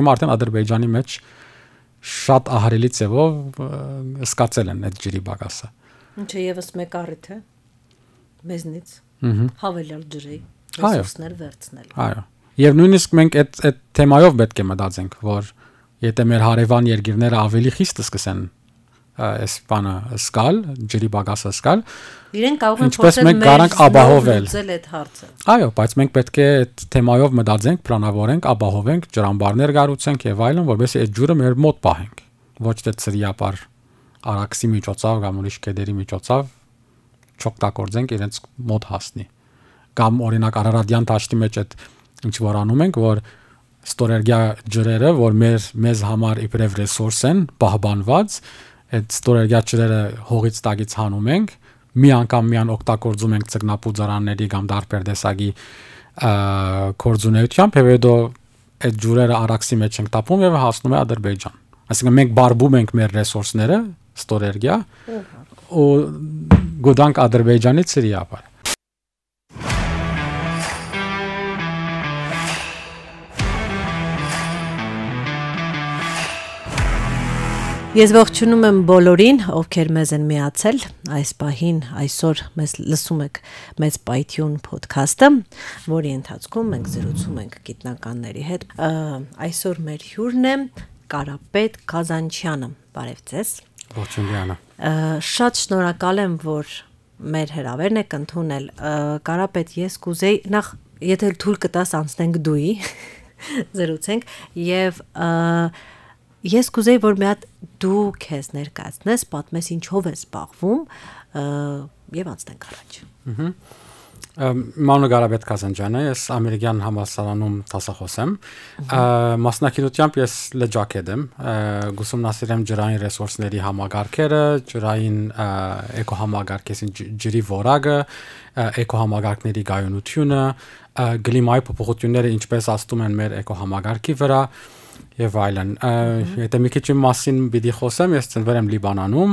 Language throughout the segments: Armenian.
Հիմա արդեն Ադրբեջանի մեջ շատ ահարելի ձևով սկացել են այդ ջրի բակասը։ Ինչը եւս մեկ առիթ է մեզնից հավելյալ ջրի ռեսուրսներ վերցնել։ Այո։ Եվ նույնիսկ մենք այդ այդ թեմայով պետք է մտածենք, որ եթե մեր հարևան երկիրները ավելի խիստ սկսեն այս բանը սկալ, ջրի բագասը սկալ։ Իրեն կարող են փորձել մենք կարող աբահովել։ Լուծել այդ հարցը։ Այո, բայց մենք պետք է այդ թեմայով մտածենք, պլանավորենք, աբահովենք, ջրամբարներ գառուցենք եւ այլն, որովհետեւ այդ ջուրը մեր մոտ պահենք։ Ոչ թե ծրիապար արաքսի միջոցով կամ ուրիշ կետերի միջոցով չօգտագործենք իրենց մոտ հասնի։ Կամ օրինակ Արարատյան դաշտի մեջ այդ ինչ որ անում ենք, որ ստորերգյա ջրերը, որ մեր մեզ համար իբրև ռեսուրս են, պահպանված, այդ ստորերգյաճրերը հողից տակից հանում ենք, մի անգամ միան օգտագործում ենք ցգնապուծարանների կամ դարբեր դեսագի կորձունեությամբ եւ հետո այդ ջուրերը արաքսի մեջ ենք տապում եւ հասնում է Ադրբեջան։ Այսինքն մենք բարբում ենք մեր ռեսուրսները, ստորերգյա, ու գոդանք Ադրբեջանից Սիրիա ապար։ Ես ողջունում եմ բոլորին, ովքեր մեզ են միացել այս պահին, այսօր մեզ լսում եք մեծ Python podcast-ը, որի ընթացքում մենք զրուցում ենք գիտնականների հետ։ Այսօր մեր հյուրն է Կարապետ Կազանչյանը։ Բարև ձեզ։ Ողջույն Լիանա։ Շատ շնորհակալ եմ, որ մեր հրավերն եք ընդունել։ Կարապետ, ես կուզեի նախ, եթե թույլ կտաս անցնենք դուի զրուցենք եւ և ես կուզեի, որ մի հատ դու քեզ ներկայացնես, պատմես ինչով ես զբաղվում եւ անցնենք առաջ։ Ահա Մանուկ Գարաբեթ Կազանջյանը, ես ամերիկյան համալսարանում դասախոս եմ։ Մասնակցությամբ ես լեջակետ եմ, գուսումնասիրել եմ ջրային ռեսուրսների համագարկերը, ջրային էկոհամագարկեսին ջրի ворակը, էկոհամագարկների գայունությունը, գլիմայի փոփոխությունները ինչպես ազդում են մեր էկոհամագարկի վրա, եւ այլն։ Եթե մի քիչ իմ մասին պիտի խոսեմ, ես ծնվել եմ Լիբանանում,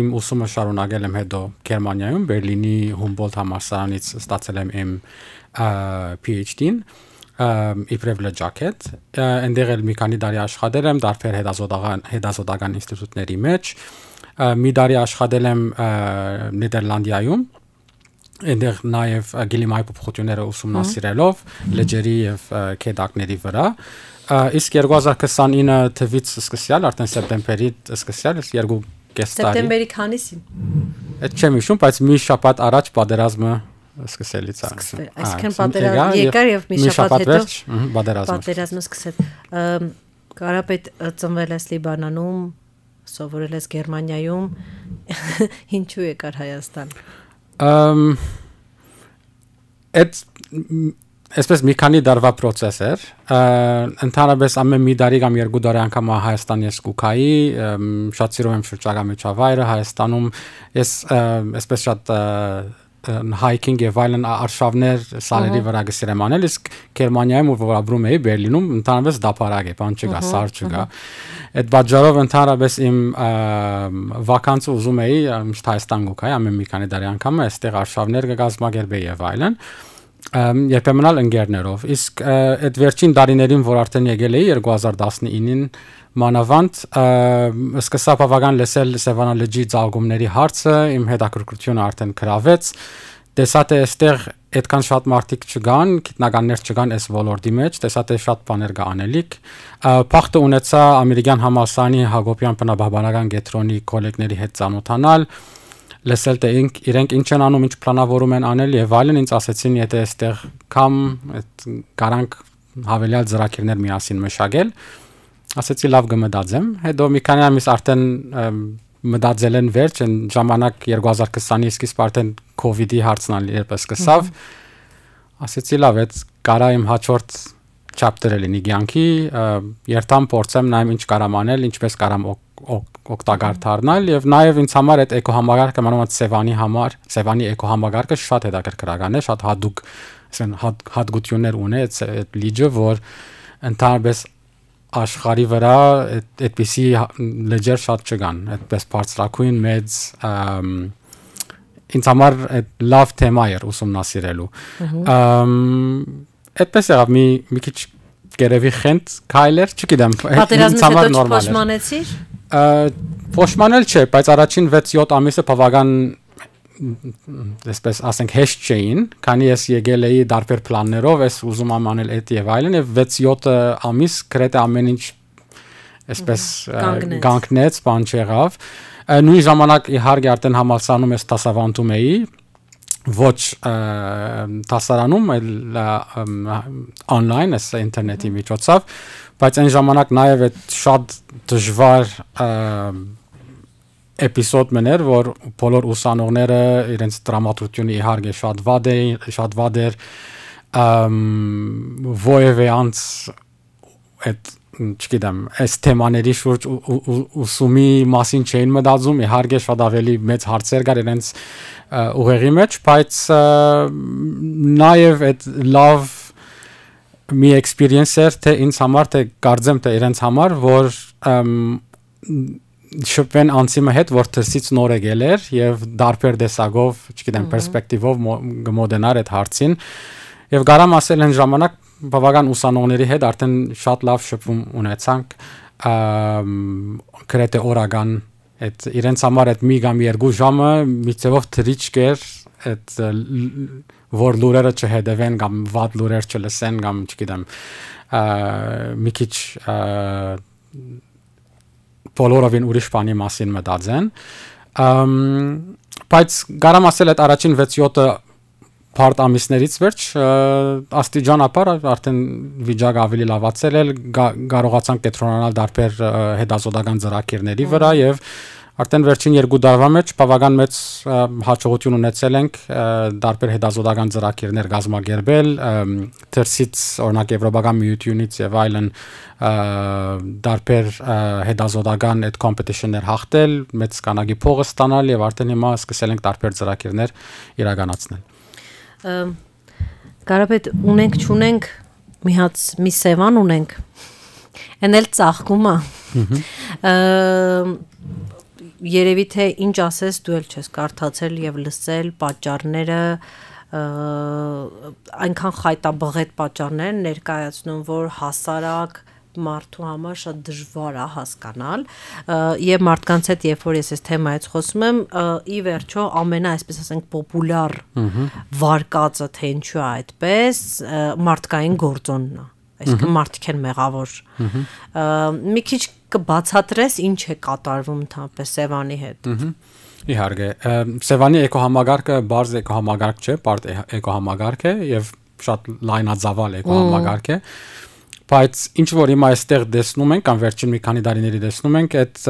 իմ ուսումը շարունակել եմ հետո Գերմանիայում, Բերլինի Humboldt համալսարանից ստացել եմ իմ PhD-ն իբրև լճակետ այնտեղ էլ մի քանի տարի աշխատել եմ տարբեր հետազոտական հետազոտական ինստիտուտների մեջ մի տարի աշխատել եմ Նիդերլանդիայում այնտեղ նաև գիլիմայի փոփոխությունները ուսումնասիրելով լեջերի եւ քեդակների վրա Իսկ 2029 թվից սկսյալ, արդեն սեպտեմբերի սկսյալ, երկու կես տարի։ Սեպտեմբերի քանիսին։ Այդ չեմ հիշում, բայց մի շաբաթ առաջ պատերազմը սկսելից է։ Այսինքն պատերազմ եկար եւ մի շաբաթ հետո պատերազմը։ Պատերազմը սկսեց։ Կարապետ ծնվել ես Լիբանանում, սովորել ես Գերմանիայում, ինչու եկար Հայաստան։ Ամ այդ այսպես մի քանի դարվա process էր ընդհանրապես ամեն մի դարի կամ երկու դարի անգամ Հայաստանի ես կուքայի շատ սիրում եմ շրջակա միջավայրը Հայաստանում ես այսպես շատ hiking եւ այլն արշավներ սալերի վրա գսիրեմ անել իսկ Գերմանիայում ու ապրում էի Բերլինում ընդհանրապես դապարակ է բան չկա սար չկա այդ բաժարով ընդհանրապես իմ վականց ուզում էի Հայաստան գուքայի ամեն մի քանի դարի անգամ այստեղ արշավներ կգազմագերբեի եւ այլն երբեմնալ ընկերներով։ Իսկ այդ վերջին տարիներին, որ արդեն եկել էի 2019-ին, մանավանդ սկսա բավական լսել Սևանալեջի ցաղումների հարցը, իմ հետաքրքրությունը արդեն գրավեց։ Տեսա թե այստեղ այդքան շատ մարդիկ չկան, գիտնականներ չկան այս ոլորտի մեջ, տեսա թե շատ բաներ կա անելիք։ Փախտը ունեցա ամերիկյան համալսարանի Հակոբյան բնաբաբանական կենտրոնի կոլեգների հետ ծանոթանալ, լսել թե ինք իրենք ինչ են անում, ինչ պլանավորում են անել եւ այլն ինձ ասացին, եթե այստեղ կամ այդ կարանք հավելյալ ծրագիրներ միասին մշակել, ասացի լավ կմտածեմ։ Հետո մի քանի ամիս արդեն մտածել են վերջ, այն ժամանակ 2020-ի սկիզբ արդեն COVID-ի հարցն ալ երբ սկսավ, ասացի լավ, այդ կարա իմ հաջորդ chapter-ը լինի ցանկի, երթամ փորձեմ նայեմ ինչ կարամ անել, ինչպես կարամ օգ օգտակար դառնալ եւ նաեւ ինձ համար այդ էկոհամագարկը մանավանդ Սևանի համար, Սևանի էկոհամագարկը շատ հետաքրքրական է, շատ հadoop, ասեն հadoop-գություններ ունի այդ այդ լիճը, որ ընդհանրապես աշխարի վրա այդ այդպիսի հա, լեջեր շատ չկան, այդպես բարձրակույն մեծ ինձ համար այդ լավ թեմա էր ուսումնասիրելու։ Ամ այդպես եղավ մի մի քիչ գերեվի խենթ քայլեր, չգիտեմ, ինձ համար նորմալ էր։ Պատերազմից հետո չփոշմանեցիր։ Փոշմանել չէ, բայց առաջին 6-7 ամիսը բավական այսպես ասենք հեշտ չէին, քանի ես եկել էի դարբեր պլաններով, ես ուզում եմ անել այդ եւ այլն եւ 6-7 ամիս գրեթե ամեն ինչ այսպես գանկնեց, բան չեղավ։ Նույն ժամանակ իհարկե արդեն համալսանում ես տասավանդում էի ոչ տասարանում, այլ online, այս ինտերնետի միջոցով բայց այն ժամանակ նաև այդ շատ դժվար էպիզոդ մներ, որ բոլոր ուսանողները իրենց դրամատուրգիոնի իհարկե շատ վատ էին, շատ վատ էր, ըմ ովևէ անց այդ չգիտեմ, այս թեմաների շուրջ ուսումի մասին չէին մտածում, իհարկե շատ ավելի մեծ հարցեր կար իրենց ուղեղի մեջ, բայց նաև այդ լավ մի experience էր թե ինձ համար թե կարծեմ թե իրենց համար որ շփվեն անցիմը հետ որ դրսից նոր եկել էր եւ դարբեր դեսագով, չգիտեմ, պերսպեկտիվով մոդենար այդ հարցին եւ կարամ ասել այն ժամանակ բավական ուսանողների հետ արդեն շատ լավ շփում ունեցանք գրեթե օրական այդ իրենց համար այդ մի կամ երկու ժամը մի ծավով թրիչկեր այդ որ լուրերը չհետևեն կամ վատ լուրեր չլսեն կամ չգիտեմ մի քիչ բոլորովին ուրիշ բանի մասին մտածեն բայց գարամ ասել այդ առաջին 6-7 բարդ ամիսներից վերջ աստիճանաբար արդեն վիճակը ավելի լավացել է կարողացան կենտրոնանալ դարբեր հետազոտական ծրագիրների վրա եւ և Արդեն վերջին երկու տարվա մեջ բավական մեծ հաջողություն ունեցել ենք տարբեր հետազոտական ծրագիրներ գազմագերբել, թերսից օրինակ Եվրոպական միությունից եւ այլն տարբեր հետազոտական այդ competition-ներ հաղթել, մեծ կանագի փողը ստանալ եւ արդեն հիմա սկսել ենք տարբեր ծրագիրներ իրականացնել։ Կարապետ ունենք չունենք մի հաց մի սևան ունենք։ Էն էլ ծաղկում է։ Ահա երևի թե ինչ ասես դու էլ չես կարդացել եւ լսել պատճառները այնքան խայտաբղետ պատճառներ ներկայացնում որ հասարակ մարդու համար շատ դժվար է հասկանալ եւ մարդկանց հետ երբ որ ես այս թեմայից խոսում եմ ի վերջո ամենա այսպես ասենք պոպուլյար վարկածը թե ինչու է այդպես մարդկային գործոնն է այսինքն մարդիկ են մեղավոր։ Մի քիչ կբացատրես ինչ է կատարվում ընդհանրապես Սևանի հետ։ Իհարկե, Սևանի էկոհամագարկը բարձր էկոհամագարկ չէ, բարդ էկոհամագարկ է եւ շատ լայնածավալ էկոհամագարկ է։ Բայց ինչ որ հիմա այստեղ տեսնում ենք, կամ վերջին մի քանի տարիների տեսնում ենք, այդ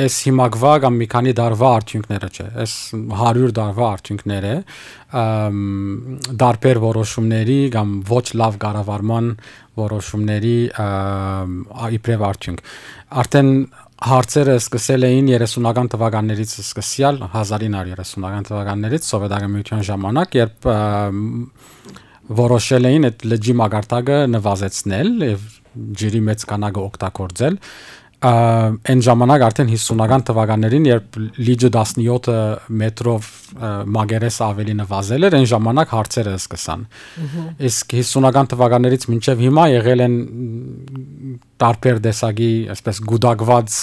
այս հիմակվա կամ մի քանի դարվա արդյունքները չէ, այս 100 դարվա արդյունքները դարբեր որոշումների կամ ոչ լավ կառավարման որոշումների իբրև արդյունք։ Արդեն հարցերը սկսել էին 30-ական թվականներից սկսյալ 1930-ական թվականներից սովետական միության ժամանակ, երբ որոշել էին այդ լճի մագարտակը նվազեցնել եւ ջրի մեծ կանագը օգտագործել այն ժամանակ արդեն 50-ական թվականներին, երբ լիջը 17-ը մետրով մագերես ավելի նվազել էր, այն ժամանակ հարցերը սկսան։ Իսկ 50-ական թվականներից մինչև հիմա եղել են տարբեր դեսագի, այսպես գուդակված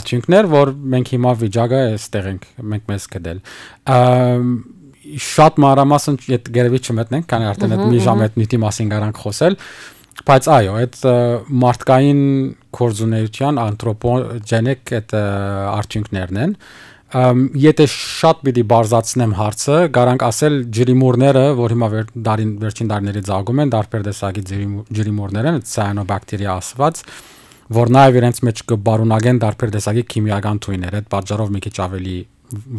արդյունքներ, որ մենք հիմա վիճակը էստեղ ենք, մենք մեզ գտել։ Շատ մանրամասն այդ գերվի չմտնենք, քանի արդեն այդ մի ժամ այդ նյութի մասին գարանք խոսել։ Ա Բայց այո, այդ մարդկային կորձունեության անտրոպոգենիկ այդ արդյունքներն են։ Եթե շատ պիտի բարձացնեմ հարցը, կարանք ասել ջրիմուրները, որ հիմա վեր, դարին վերջին դարների ծագում են, դարբեր տեսակի ջրիմուրներ են, ցայանոբակտերիա ասված, որ նաև իրենց մեջ կբարունագեն դարբեր տեսակի քիմիական թույներ։ Այդ պատճառով մի քիչ ավելի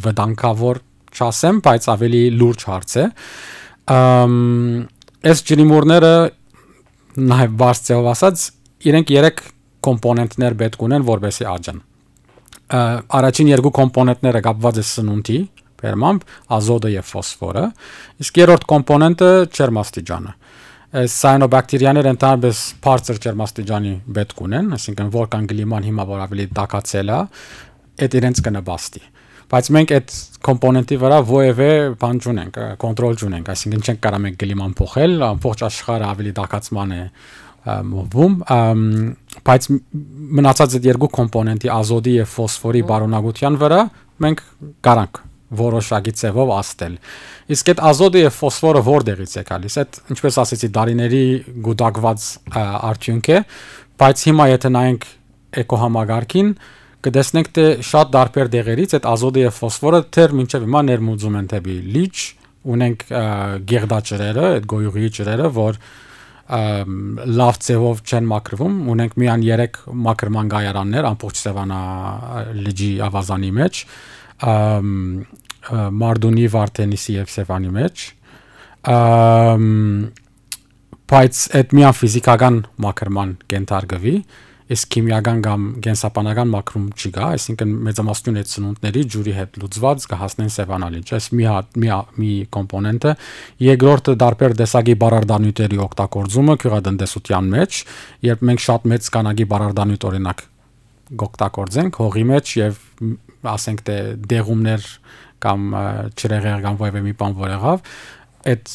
վտանգավոր չասեմ, բայց ավելի լուրջ հարց է։ Ամ Այս ջրիմուրները Նաև բարձ ձևով ասած, իրենք 3 կոմպոնենտներ պետք ունեն, որովհետեւ աճեն։ Առաջին երկու կոմպոնենտները կապված է սնունդի ֆերմամբ, ազոտը եւ ֆոսֆորը, իսկ երրորդ կոմպոնենտը ջերմաստիճանը սայնոբակտերիաները ընդհանրապես բարձր ջերմաստիճանի պետք ունեն, այսինքն որքան գլիման հիմա որ ավելի տակացել է, այդ իրենց կնպաստի բայց մենք այդ կոմպոնենտի վրա ովևէ բան չունենք, կոնտրոլ չունենք, այսինքն չենք կարող մենք գլիման փոխել, ամբողջ աշխարհը ավելի դակացման է մովում, բայց մնացած այդ երկու կոմպոնենտի ազոտի եւ ֆոսֆորի բարոնակության վրա մենք կարանք որոշակի ձևով աստել։ Իսկ այդ ազոտը եւ ֆոսֆորը որտեղից է գալիս։ Այդ ինչպես ասեցի, դարիների գուտակված արդյունք է, բայց հիմա եթե նայենք էկոհամագարկին, կտեսնենք թե շատ դարբեր դեղերից այդ ազոտը եւ ֆոսֆորը թեր մինչեւ հիմա ներմուծում են թեպի լիճ ունենք գերդաճրերը այդ գոյուղի ճրերը որ լավ ծևով չեն մակրվում ունենք միան 3 մակրման գայարաններ ամբողջ Սևանա լիճի ավազանի մեջ Մարդունի Վարտենիսի եւ Սևանի մեջ բայց այդ միան ֆիզիկական մակրման կենթարգվի Իս քիմիական կամ գենսապանական մակրում չի գա, այսինքն մեծամասնություն այդ սնունդների ջուրի հետ լուծված կհասնեն սևանալին։ Այս մի հատ մի հա, մի կոմպոնենտը, երկրորդը դարբեր դեսագի բարարդանյութերի օգտագործումը քյուղատնտեսության մեջ, երբ մենք շատ մեծ կանագի բարարդանյութ օրինակ գոկտակորձենք հողի մեջ եւ ասենք թե դեղումներ կամ չրեղեր կամ ովևէ մի բան որ եղավ այդ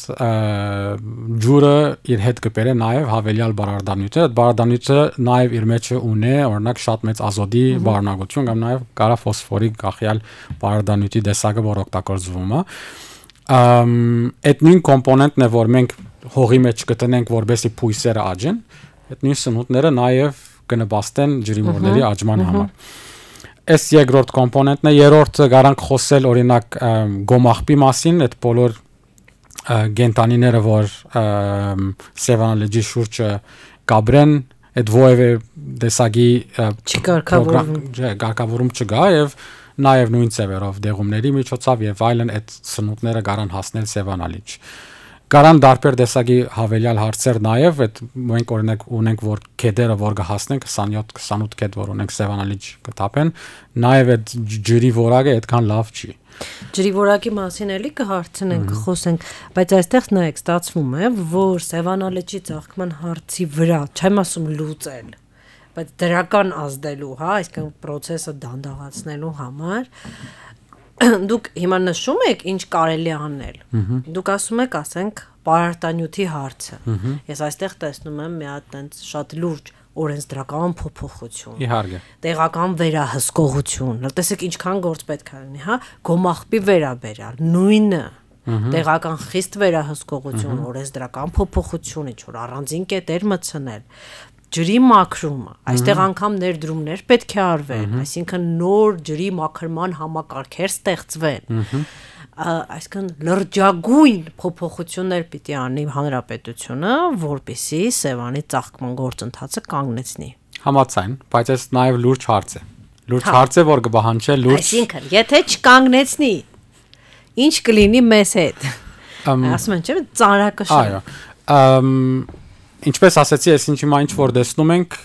ջուրը իր հետ կբերե նաև հավելյալ բարարդանյութեր։ Այդ բարարդանյութը նաև իր մեջ ունի օրինակ շատ մեծ ազոտի բառնագություն կամ նաև կարա ֆոսֆորի գախյալ բարարդանյութի դեսակը, որ օգտագործվում է։ Ամ այդ նույն կոմպոնենտն է, որ մենք հողի մեջ կտնենք, որբեսի փույսերը աճեն, այդ նույն սնունդները նաև կնպաստեն ջրիմորների աճման համար։ Այս երկրորդ կոմպոնենտն է, երրորդը գարանք խոսել օրինակ գոմախպի մասին, այդ բոլոր գենտանիները, որ Սևանալեջի շուրջը կաբրեն, այդ ովևէ դեսագի չկարգավորում չկա եւ նաեւ նույն ծևերով դեղումների միջոցով եւ այլն այդ սնունդները գարան հասնել Սևանալիջ։ Ա Կարան դարբեր դեսագի հավելյալ հարցեր նաև, այդ մենք օրինակ ունենք որ կեդերը որ կհասնենք 27 28 կեդ որ ունենք Սևանալիջ կտապեն, նաև այդ ջրի որակը այդքան լավ չի։ Ջրի որակի մասին էլի կհարցնենք, խոսենք, բայց այստեղ նայեք, ստացվում է, որ Սևանալիջի ցաղկման հարցի վրա, չեմ ասում լուծել, բայց դրական ազդելու, հա, այսինքն process-ը դանդաղացնելու համար դուք հիմա նշում եք ինչ կարելի անել։ Դուք ասում եք, ասենք, բարարտանյութի հարցը։ Ես այստեղ տեսնում եմ մի հատ այնց շատ լուրջ օրենսդրական փոփոխություն։ Իհարկե։ Տեղական վերահսկողություն։ Տեսեք ինչքան գործ պետք է լինի, հա, գոմախպի վերաբերյալ, նույնը տեղական խիստ վերահսկողություն, օրենսդրական փոփոխություն, ինչ որ առանձին կետեր մցնել ջրի մաքրումը, այստեղ անգամ ներդրումներ պետք է արվեն, այսինքն նոր ջրի մաքրման համակարգեր ստեղծվեն։ Այսինքն լրջագույն փոփոխություններ պիտի անի հանրապետությունը, որպիսի Սևանի ծաղկման գործընթացը կանգնեցնի։ Համաձայն, բայց այս նաև լուրջ հարց է։ Լուրջ հա։ հարց է, որ կբահանջի լուրջ։ Այսինքն, եթե չկանգնեցնի, ինչ կլինի մեզ հետ։ Ասում են, չէ՞, ծանրակշռ։ Այո։ Ամ ինչպես ասացի, ես ինչ հիմա ինչ որ տեսնում ենք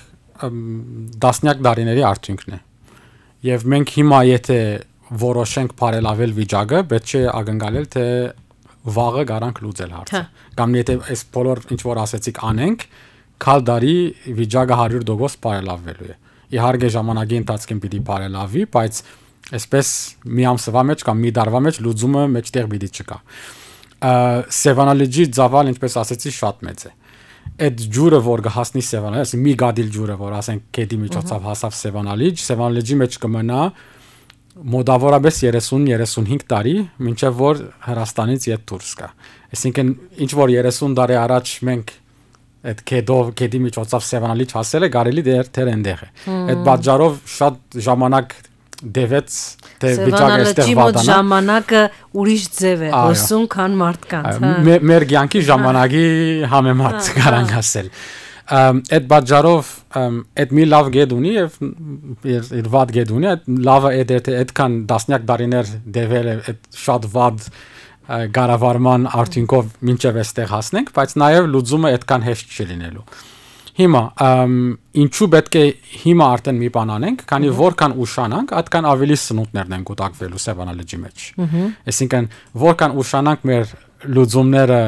դասնյակ դարիների արդյունքն է։ Եվ մենք հիմա եթե որոշենք բարելավել վիճակը, պետք չէ ակնկալել թե վաղը գարանք լուծել հարցը։ հա։ Կամ եթե այս բոլոր ինչ որ ասացիք անենք, քալ դարի վիճակը 100% բարելավվելու է։ Իհարկե ժամանակի ընթացքում պիտի բարելավի, բայց այսպես մի ամսվա մեջ կամ մի դարվա մեջ լուծումը մեջտեղ պիտի չկա։ Սևանալիջի ծավալ, ինչպես ասացի, շատ մեծ է։ Ա, այդ ջուրը որ գահասնի Սևան, այս մի գադիլ ջուրը որ ասենք կետի միջոցով հասավ Սևանալիջ, Սևանալիջի մեջ կմնա մոդավորապես 30-35 տարի, մինչև որ Հրաստանից իդ դուրս գա։ Այսինքն ինչ որ 30 տարի առաջ մենք այդ կեդով կեդի միջոցով Սևանալիջ հասել է, գարելի դեր թեր ընդեղ է։ Այդ բաժարով շատ ժամանակ դևեց թե դե վիճակը այստեղ վատանա։ Ժամանակը ուրիշ ձև է, հոսուն քան մարդկանց, հա։ Մեր ցանկի հա։ ժամանակի համեմատ հա, կարանք հա։ ասել այդ բաժարով այդ մի լավ գետ ունի եւ իր վատ գետ ունի այդ լավը այդ է այդքան դասնյակ դարիներ դեվել է այդ շատ վատ գարավարման արդյունքով մինչև այստեղ հասնենք բայց նաեւ լուծումը այդքան հեշտ չի լինելու Հիմա ինչու պետք է հիմա արդեն մի բան անենք, քանի որքան ուշանանք, այդքան ավելի սնունդներն են գտակվելու Սևանալիջի մեջ։ Այսինքն որքան ուշանանք մեր լուծումները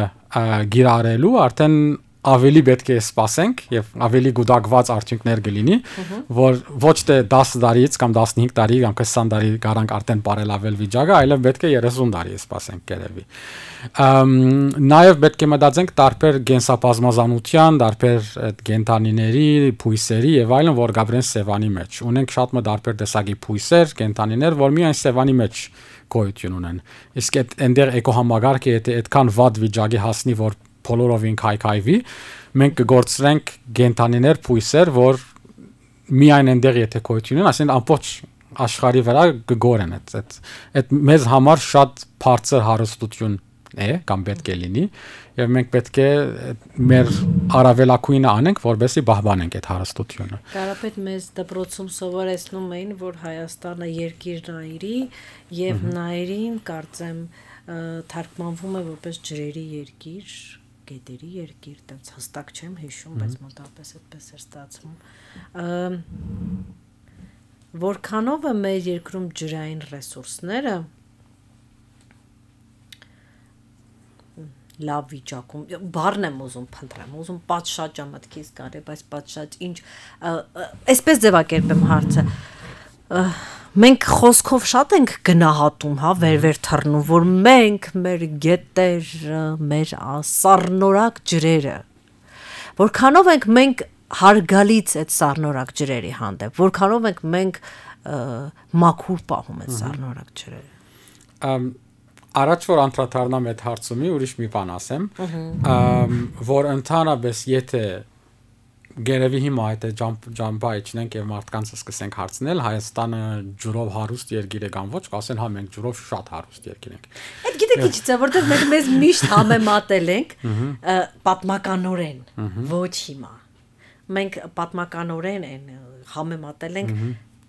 գիրարելու, արդեն ավելի պետք է սпасենք եւ ավելի գուտակված արդյունքներ կլինի, որ ոչ թե 10 տարից կամ 15 տարի կամ 20 տարի գարանք արդեն բարելավել վիճակը, այլև պետք է 30 տարի սпасենք գերեւի։ Նաև պետք է մտածենք տարբեր գենսապազմազանության, տարբեր գենտանիների, փույսերի եւ այլն, որ գաբրեն Սևանի մեջ։ Ունենք շատ մը տարբեր տեսակի փույսեր, գենտանիներ, որ միայն Սևանի մեջ գոյություն ունեն։ Իսկ այդ այնտեղ էկոհամագարկը եթե այդքան վատ վիճակի հասնի, որ բոլորովին քայքայվի, մենք կգործրենք գենտանիներ, փույսեր, որ միայն այնտեղ եթե գոյություն ունեն, ասեն ամբողջ աշխարի վրա գգորեն այդ այդ մեզ համար շատ բարձր հարստություն է կամ պետք է լինի եւ մենք պետք է մեր արավելակույնը անենք, որովհետեւ բահբանենք այդ հարստությունը։ Կարապետ մեզ դպրոցում սովորեցնում էին, որ Հայաստանը երկիր նայրի եւ նայրին կարծեմ թարգմանվում է որպես ջրերի երկիր գետերի երկիր, տենց հստակ չեմ հիշում, բայց մոտապես այդպես էր ստացվում։ Որքանով է մեր երկրում ջրային ռեսուրսները լավ վիճակում բառն եմ ուզում փնտրեմ ուզում պատշաճ ամդքից կարե բայց պատշաճ ինչ այսպես ձևակերպեմ հարցը մենք խոսքով շատ ենք գնահատում հա վերվեր թռնում որ մենք մեր գետեր մեր սառնորակ ջրերը որքանով ենք մենք հարգալից այդ սառնորակ ջրերի հանդեպ որքանով ենք մենք մաքուր պահում այդ սառնորակ ջրերը առաջ որ անդրադառնամ այդ հարցումի, ուրիշ մի բան ասեմ, որ ընդհանրապես եթե գերեւի հիմա այդ ջամփ ջամփա իջնենք եւ մարդկանց սկսենք հարցնել Հայաստանը ջուրով հարուստ երկիր է կամ ոչ, կասեն հա մենք ջուրով շատ հարուստ երկիր ենք։ Այդ գիտեք ինչից է, որտեղ մենք մեզ միշտ համեմատել ենք պատմականորեն, ոչ հիմա։ Մենք պատմականորեն են համեմատել ենք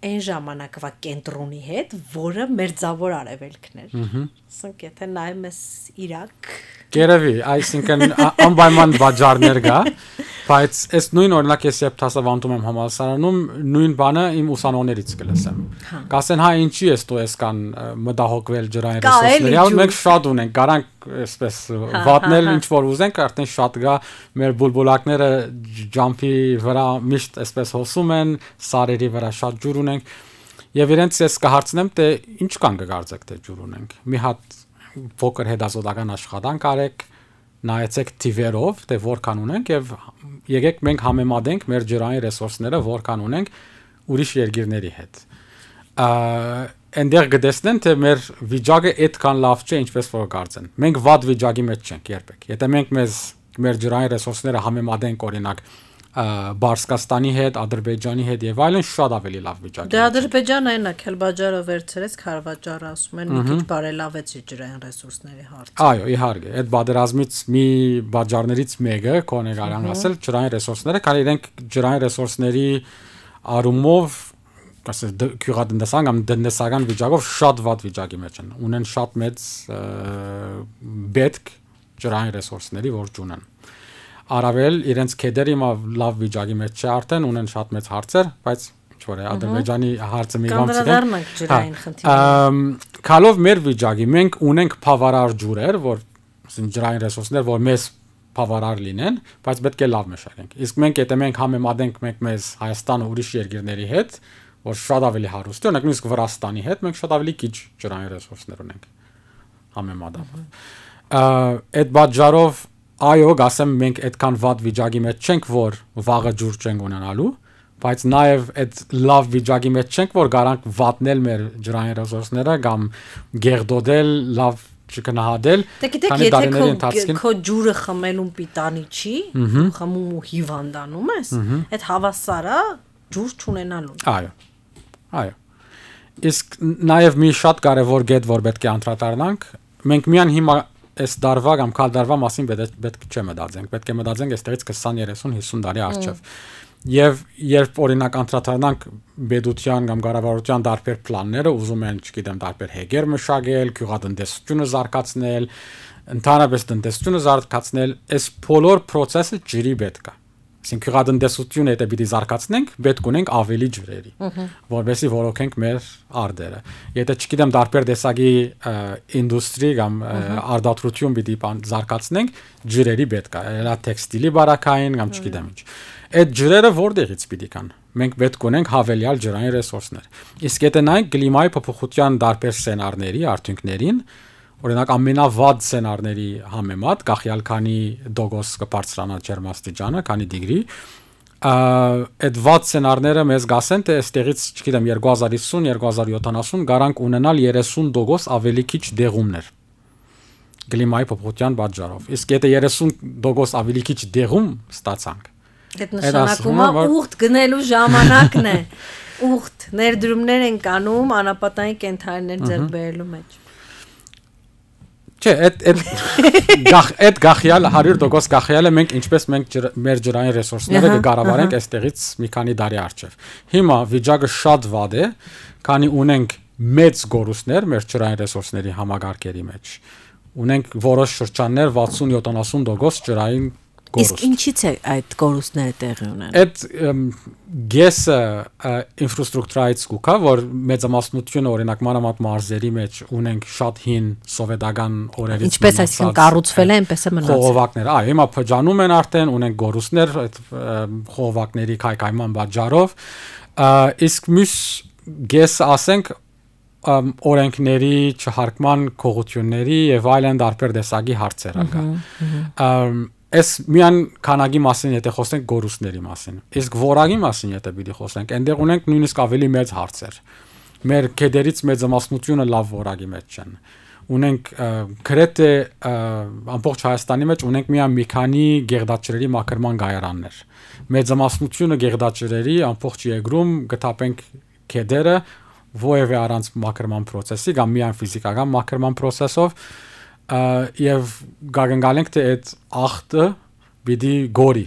այն ժամանակվա կենտրոնի հետ, որը մեր ցավոր արևելքն էր։ Ասենք, եթե նայում ես Իրաք։ Գերեվի, այսինքն անպայման վաճառներ կա, Բայց այս նույն օրինակ ես երբ դասավանդում եմ համալսարանում, նույն բանը իմ ուսանողներից կլսեմ։ հա։ Կասեն, հա, ինչի ես դու էսքան մտահոգվել ջրային ռեսուրսների, մենք շատ ունենք, կարանք այսպես հա, հա, վատնել ինչ որ ուզենք, արդեն շատ գա մեր բուլբուլակները ջամփի վրա միշտ այսպես հոսում են, սարերի վրա շատ ջուր ունենք։ Եվ իրենց ես կհարցնեմ, թե ինչ կան կգարձեք թե ջուր ունենք։ Մի հատ փոքր հետազոտական աշխատանք արեք, նայեցեք թիվերով, թե որքան ունենք եւ եկեք մենք համեմատենք մեր ջրային ռեսուրսները որքան ունենք ուրիշ երկիրների հետ։ Այնտեղ գտեսնեն, թե մեր վիճակը այդքան լավ չէ, ինչպես որ կարծեն։ Մենք վատ վիճակի մեջ չենք երբեք։ Եթե մենք մեզ մեր ջրային ռեսուրսները համեմատենք օրինակ Բարսկաստանի հետ, Ադրբեջանի հետ եւ այլն շատ ավելի լավ վիճակ դե է։ Դե Ադրբեջանը այնա Քելբաջարը վերցրեց Խարվաճարը, ասում են մի քիչ բարելավեցի ջրային ռեսուրսների հարցը։ Այո, իհարկե, այդ բادرազմից մի բաժարներից մեկը կոնե կարան ասել ջրային ռեսուրսները, քանի իրենք ջրային ռեսուրսների արումով ասես քյուրադնդեսան կամ դնդեսական վիճակով շատ վատ վիճակի մեջ են։ Ունեն շատ մեծ պետք ջրային ռեսուրսների, որ ճունեն արավել իրենց կեդերը հիմա լավ վիճակի մեջ չէ արդեն ունեն շատ մեծ հարցեր, բայց ինչ որ է Ադրբեջանի հարցը մի բան չէ։ Հա։ Քալով մեր վիճակի մենք ունենք բավարար ջուրեր, որ ասենք ջրային ռեսուրսներ, որ մեզ բավարար լինեն, բայց պետք է լավ մշակենք։ Իսկ մենք եթե մենք համեմատենք մենք մեզ Հայաստանը ուրիշ երկրների հետ, որ շատ ավելի հարուստ է, օրինակ նույնիսկ Վրաստանի հետ մենք շատ ավելի քիչ ջրային ռեսուրսներ ունենք համեմատաբար։ Այդ բաժարով այո, գասեմ մենք այդքան վատ վիճակի մեջ չենք, որ վաղը ջուր չենք ունենալու, բայց նաև այդ լավ վիճակի մեջ չենք, որ կարանք վատնել մեր ջրային ռեսուրսները կամ գեղդոդել լավ չկնահատել։ Դե գիտեք, եթե քո ջուրը խմելուն պիտանի չի, խմում ու հիվանդանում ես, այդ հավասարա ջուր չունենալու։ Այո։ Այո։ Իսկ նաև մի շատ կարևոր գետ, որ պետք է անդրադառնանք, մենք միան հիմա այս դարվա կամ քալ դարվա մասին պետք չէ մտածենք, պետք է մտածենք այստեղից 20, 30, 50 տարի առջև։ Եվ երբ օրինակ անդրադառնանք բեդության կամ կառավարության տարբեր պլանները, ուզում են, չգիտեմ, տարբեր հեգեր մշակել, գյուղատնտեսությունը զարգացնել, ընդհանրապես տնտեսությունը զարգացնել, այս բոլոր process-ը ջրի պետք է։ Այսինքն քյուղատնտեսությունը եթե պիտի զարգացնենք, պետք ունենք ավելի ջրերի, որովհետեւ որոքենք մեր արդերը։ Եթե չգիտեմ դարբեր դեսագի ինդուստրի կամ արդատություն պիտի զարգացնենք, ջրերի պետք է, հա տեքստիլի բարակային կամ չգիտեմ ինչ։ Այդ ջրերը որտեղից պիտի կան։ Մենք պետք ունենք հավելյալ ջրային ռեսուրսներ։ Իսկ եթե նայենք կլիմայի փոփոխության դարբեր սցենարների արդյունքներին, օրինակ ամենավատ սցենարների համեմատ կախյալ քանի դոգոս կբարձրանա ջերմաստիճանը, քանի դիգրի, այդ վատ սցենարները մեզ գասեն, թե այստեղից, չգիտեմ, 2050, 2070 գարանք ունենալ 30% ավելի քիչ դեղումներ գլիմայի փոփոխության պատճառով։ Իսկ եթե 30% ավելի քիչ դեղում ստացանք, Այդ նշանակում է ուխտ գնելու ժամանակն է։ Ուխտ ներդրումներ են կանում անապատային կենթանիներ ձեռք բերելու մեջ։ Չէ, այդ այդ գախ այդ գախյալը 100% գախյալը մենք ինչպես մենք մեր ջրային ռեսուրսները կկառավարենք այստեղից մի քանի տարի առաջև։ Հիմա վիճակը շատ վատ է, քանի ունենք մեծ գորուսներ մեր ջրային ռեսուրսների համագարկերի մեջ։ Ունենք որոշ շրջաններ 60-70% ջրային կորուստ։ Իսկ ինչից է այդ կորուստները տեղի ունենում։ Այդ գեսը ինֆրաստրուկտուրայից սկուքա, որ մեծամասնությունը օրինակ մանավանդ մարզերի մեջ ունենք շատ հին սովետական օրերից։ Ինչպես այսինքն կառուցվել է, այնպես է մնացել։ Խողովակներ, այո, հիմա փճանում են արդեն, ունենք գորուստներ այդ խողովակների քայքայման բաժարով։ Իսկ մյուս գես ասենք օրենքների չհարկման կողությունների եւ այլն դարբեր դեսագի հարցեր ակա։ Էս միան քանակի մասին եթե խոսենք գորուսների մասին։ Իսկ վորագի մասին եթե պիտի խոսենք, այնտեղ ունենք նույնիսկ ավելի մեծ հարցեր։ Մեր կեդերից մեծ ամասնությունը լավ վորագի մեջ չեն։ Ունենք գրեթե ամբողջ Հայաստանի մեջ ունենք միան մի քանի գերդաճրերի մակրման գայարաններ։ Մեծ ամասնությունը գերդաճրերի ամբողջ երկրում գտապենք կեդերը ովևէ առանց մակրման process-ի կամ միայն ֆիզիկական մակրման process-ով եւ գագնգալենք թե այդ ախտը պիտի գորի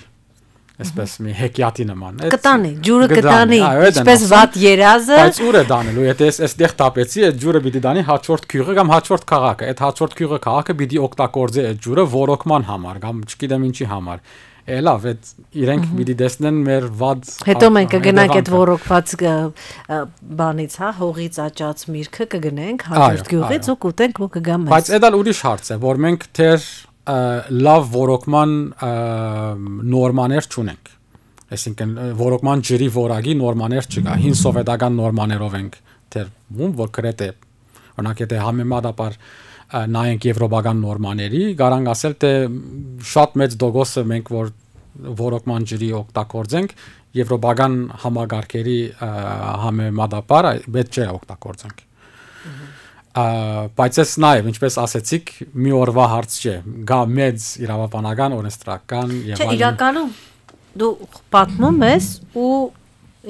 այսպես մի հեքիաթի նման է կտանի ջուրը կտանի այսպես վատ երազը բայց ուր է դանելու եթե ես այստեղ տապեցի այդ ջուրը պիտի դանի հաջորդ քյուղը կամ հաջորդ քաղաքը այդ հաջորդ քյուղը քաղաքը պիտի օգտագործի այդ ջուրը ողորմման համար կամ չգիտեմ ինչի համար լավ, այդ իրենք պիտի տեսնեն մեր ված Հետո մենք կգնանք այդ ռոռոկված բանից, հա, հողից աճած միրգը կգնենք հաջորդ գյուղից ու կուտենք ու կգա մեզ։ Բայց դա ուրիշ հարց է, որ մենք թեր լավ ռոռոկման նորմաներ չունենք։ Այսինքն ռոռոկման ջրի ворակի նորմաներ չկա։ Հին սովետական նորմաներով ենք թեր ում որ գրեթե օրինակ եթե համեմատաբար նայենք եվրոպական նորմաների, կարող ասել թե շատ մեծ դոգոսը մենք որ որոքման ջրի օգտագործենք եվրոպական համագարկերի համեմատաբար պետք չէ օգտագործենք բայց ես նայեմ ինչպես ասեցիք մի օրվա հարց չէ գա մեծ իրավաբանական օրենսդրական եւ այլն Չէ իրականում դու պատմում ես ու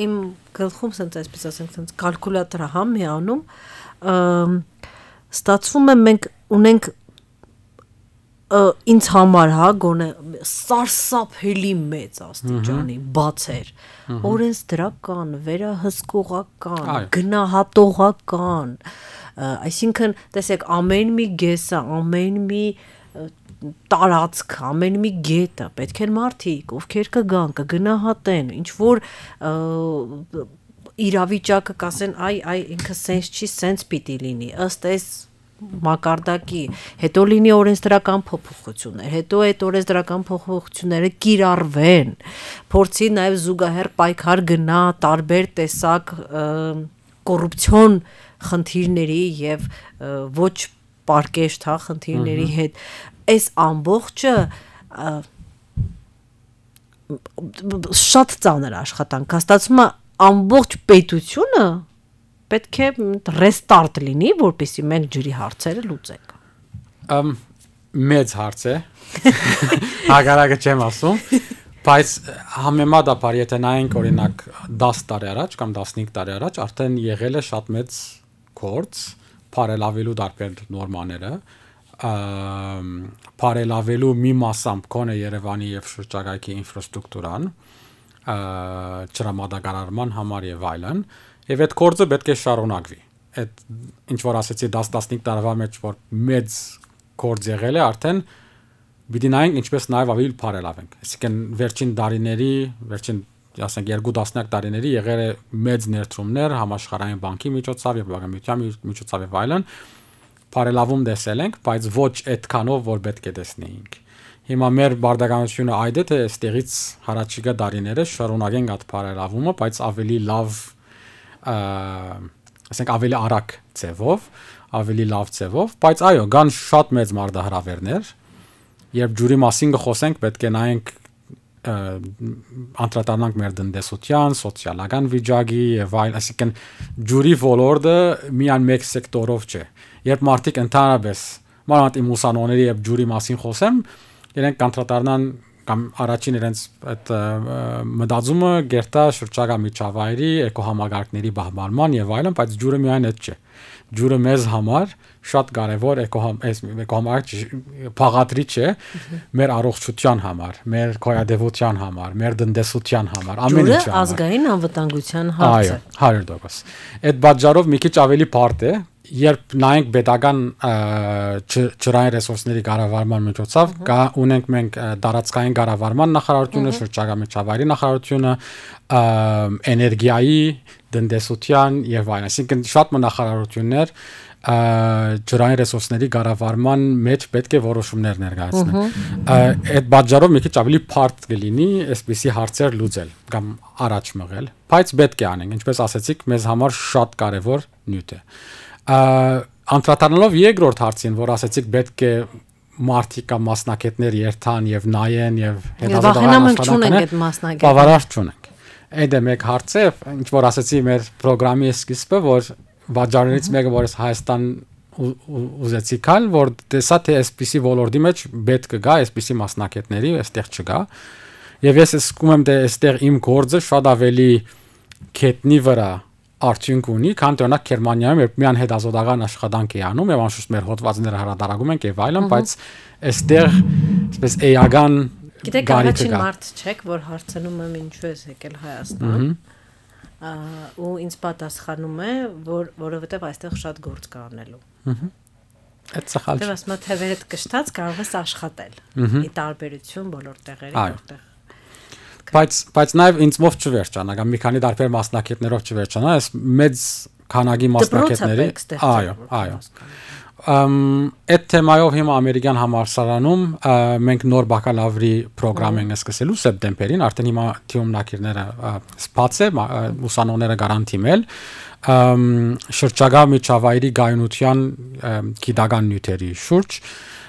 իմ գլխում ցենց այսպես ասենք ցենց կալկուլատորը համ միանում ստացվում է մենք ունենք ինձ համար, հա, գոնե սարսափելի մեծ աստիճանի բացեր, օրենսդրական, վերահսկողական, գնահատողական, այսինքն, տեսեք, ամեն մի գեսը, ամեն մի տարածք, ամեն մի գետը պետք է մարդիկ, ովքեր կգան, կգնահատեն, ինչ որ իրավիճակը կասեն այ այ ինքը սենց չի սենց պիտի լինի ըստ էս մակարդակի հետո լինի օրենսդրական փոփոխություններ հետո այդ օրենսդրական փոփոխությունները կիրառվեն փորձի նաև զուգահեռ պայքար գնա տարբեր տեսակ կոռուպցիոն խնդիրների եւ ոչ պարկեշտ հա խնդիրների հետ այս ամբողջը շատ ծանր աշխատանք հաստատում է ամբողջ պետությունը պետք է ռեստարտ լինի, որպեսզի մենք ջրի հարցերը լուծենք։ Ամ մեծ հարց է։ Հակառակը չեմ ասում, բայց համեմատաբար եթե նայենք օրինակ 10 տարի առաջ կամ 15 տարի առաջ արդեն եղել է շատ մեծ կորց բարելավելու դարբեր նորմաները բարելավելու մի մասամբ կոնե Երևանի եւ շրջակայքի ինֆրաստրուկտուրան ճրամադագարարման համար եւ այլն եւ այդ կորձը պետք է շարունակվի այդ ինչ որ ասեցի 10-15 տարվա մեջ որ մեծ կորձ եղել է արդեն պիտի նայենք ինչպես նաև ավելի բարելավենք այսինքն վերջին տարիների վերջին ասենք երկու տասնյակ տարիների եղել է մեծ ներդրումներ համաշխարհային բանկի միջոցով եւ բաղամիության միջոցով եւ այլն բարելավում դեսել ենք բայց ոչ այդքանով որ պետք է տեսնեինք Հիմա մեր բարդականությունը այդ է, թե այստեղից հարաճիգա դարիները շարունակենք այդ բարերավումը, բայց ավելի լավ ասենք ավելի արագ ձևով, ավելի լավ ձևով, բայց այո, կան շատ մեծ մարդահրավերներ։ Երբ ջուրի մասին կխոսենք, պետք է նայենք անդրադառնանք մեր դնդեսության, սոցիալական վիճակի եւ այլ, այսինքն ջուրի ոլորտը միայն մեկ սեկտորով չէ։ Երբ մարդիկ ընդհանրապես, մանավանդ իմ ուսանողների եւ ջուրի մասին խոսեմ, իրենք կանդրադառնան կամ առաջին իրենց այդ մտածումը գերտա շրջակա միջավայրի, էկոհամագարկների բահբանման եւ այլն, բայց ջուրը միայն այդ չէ։ Ջուրը մեզ համար շատ կարևոր էկոհամ այս էկոհամարը փաղադրիչ է մեր առողջության համար, մեր կոյադեվության համար, մեր դնդեսության համար, ամեն ինչի համար։ Ազգային անվտանգության հարցը։ Այո, 100%։ Այդ բաժարով մի քիչ ավելի բարդ է, երբ նայենք պետական ջրային ռեսուրսների կառավարման միջոցով կա ունենք մենք տարածքային կառավարման նախարարությունը, շրջակա միջավայրի նախարարությունը, էներգիայի, դնդեսության եւ այլն։ Այսինքն շատ մնախարարություններ, ջրային ռեսուրսների ղարավարման մեջ պետք է որոշումներ ներկայացնել։ Այդ բաժարով մի քիչ ավելի բարդ կլինի այսպիսի հարցեր լուծել կամ առաջ մղել, բայց պետք է անենք, ինչպես ասացիք, մեզ համար շատ կարևոր նյութ է։ Անդրադառնալով երկրորդ հարցին, որ ասացիք պետք է մարտիկ կամ մասնակետներ երթան եւ նայեն եւ հետազոտողական աշխատանքներ։ Բավարար չունենք։ Այդ է մեկ հարցը, ինչ որ ասացի մեր ծրագրամի սկիզբը, որ վաճառներից մեկը, որս Հայաստան ուզեցի կալ, որ տեսա դե թե այսպիսի ոլորտի մեջ պետք է գա այսպիսի մասնակիցների, այստեղ չկա։ Եվ ես ասում եմ, թե դե այստեղ իմ գործը շատ ավելի կետնի վրա արդյունք ունի, քան դրանք Գերմանիայում, երբ միան հետազոտական աշխատանք է անում եւ անշուշտ մեր հոդվածները հրատարակում ենք եւ այլն, բայց այստեղ այսպես էական Գիտեք, առաջին մարդ չեք, որ հարցնում եմ ինչու ես եկել Հայաստան։ Ահա ու ինձ պատասխանում է, որ որովհետև այստեղ շատ գործ կա անելու։ Ահա։ Այդ սխալ։ Դե ասում եմ թևերդ կշտած կարող ես աշխատել։ Ի տարբերություն բոլոր տեղերի, որտեղ բայց բայց նաև ինձ ով չվերջանա, կամ մի քանի դարբեր մասնակիցներով չվերջանա, այս մեծ քանակի մասնակիցների։ Այո, այո այդ թեմայով հիմա ամերիկյան համալսարանում մենք նոր բակալավրի ծրագրամ ենք սկսելու սեպտեմբերին, արդեն հիմա թիմնակիրները սպաց է, ուսանողները գարանտիմել շրջակա միջավայրի գայունության գիտական նյութերի շուրջ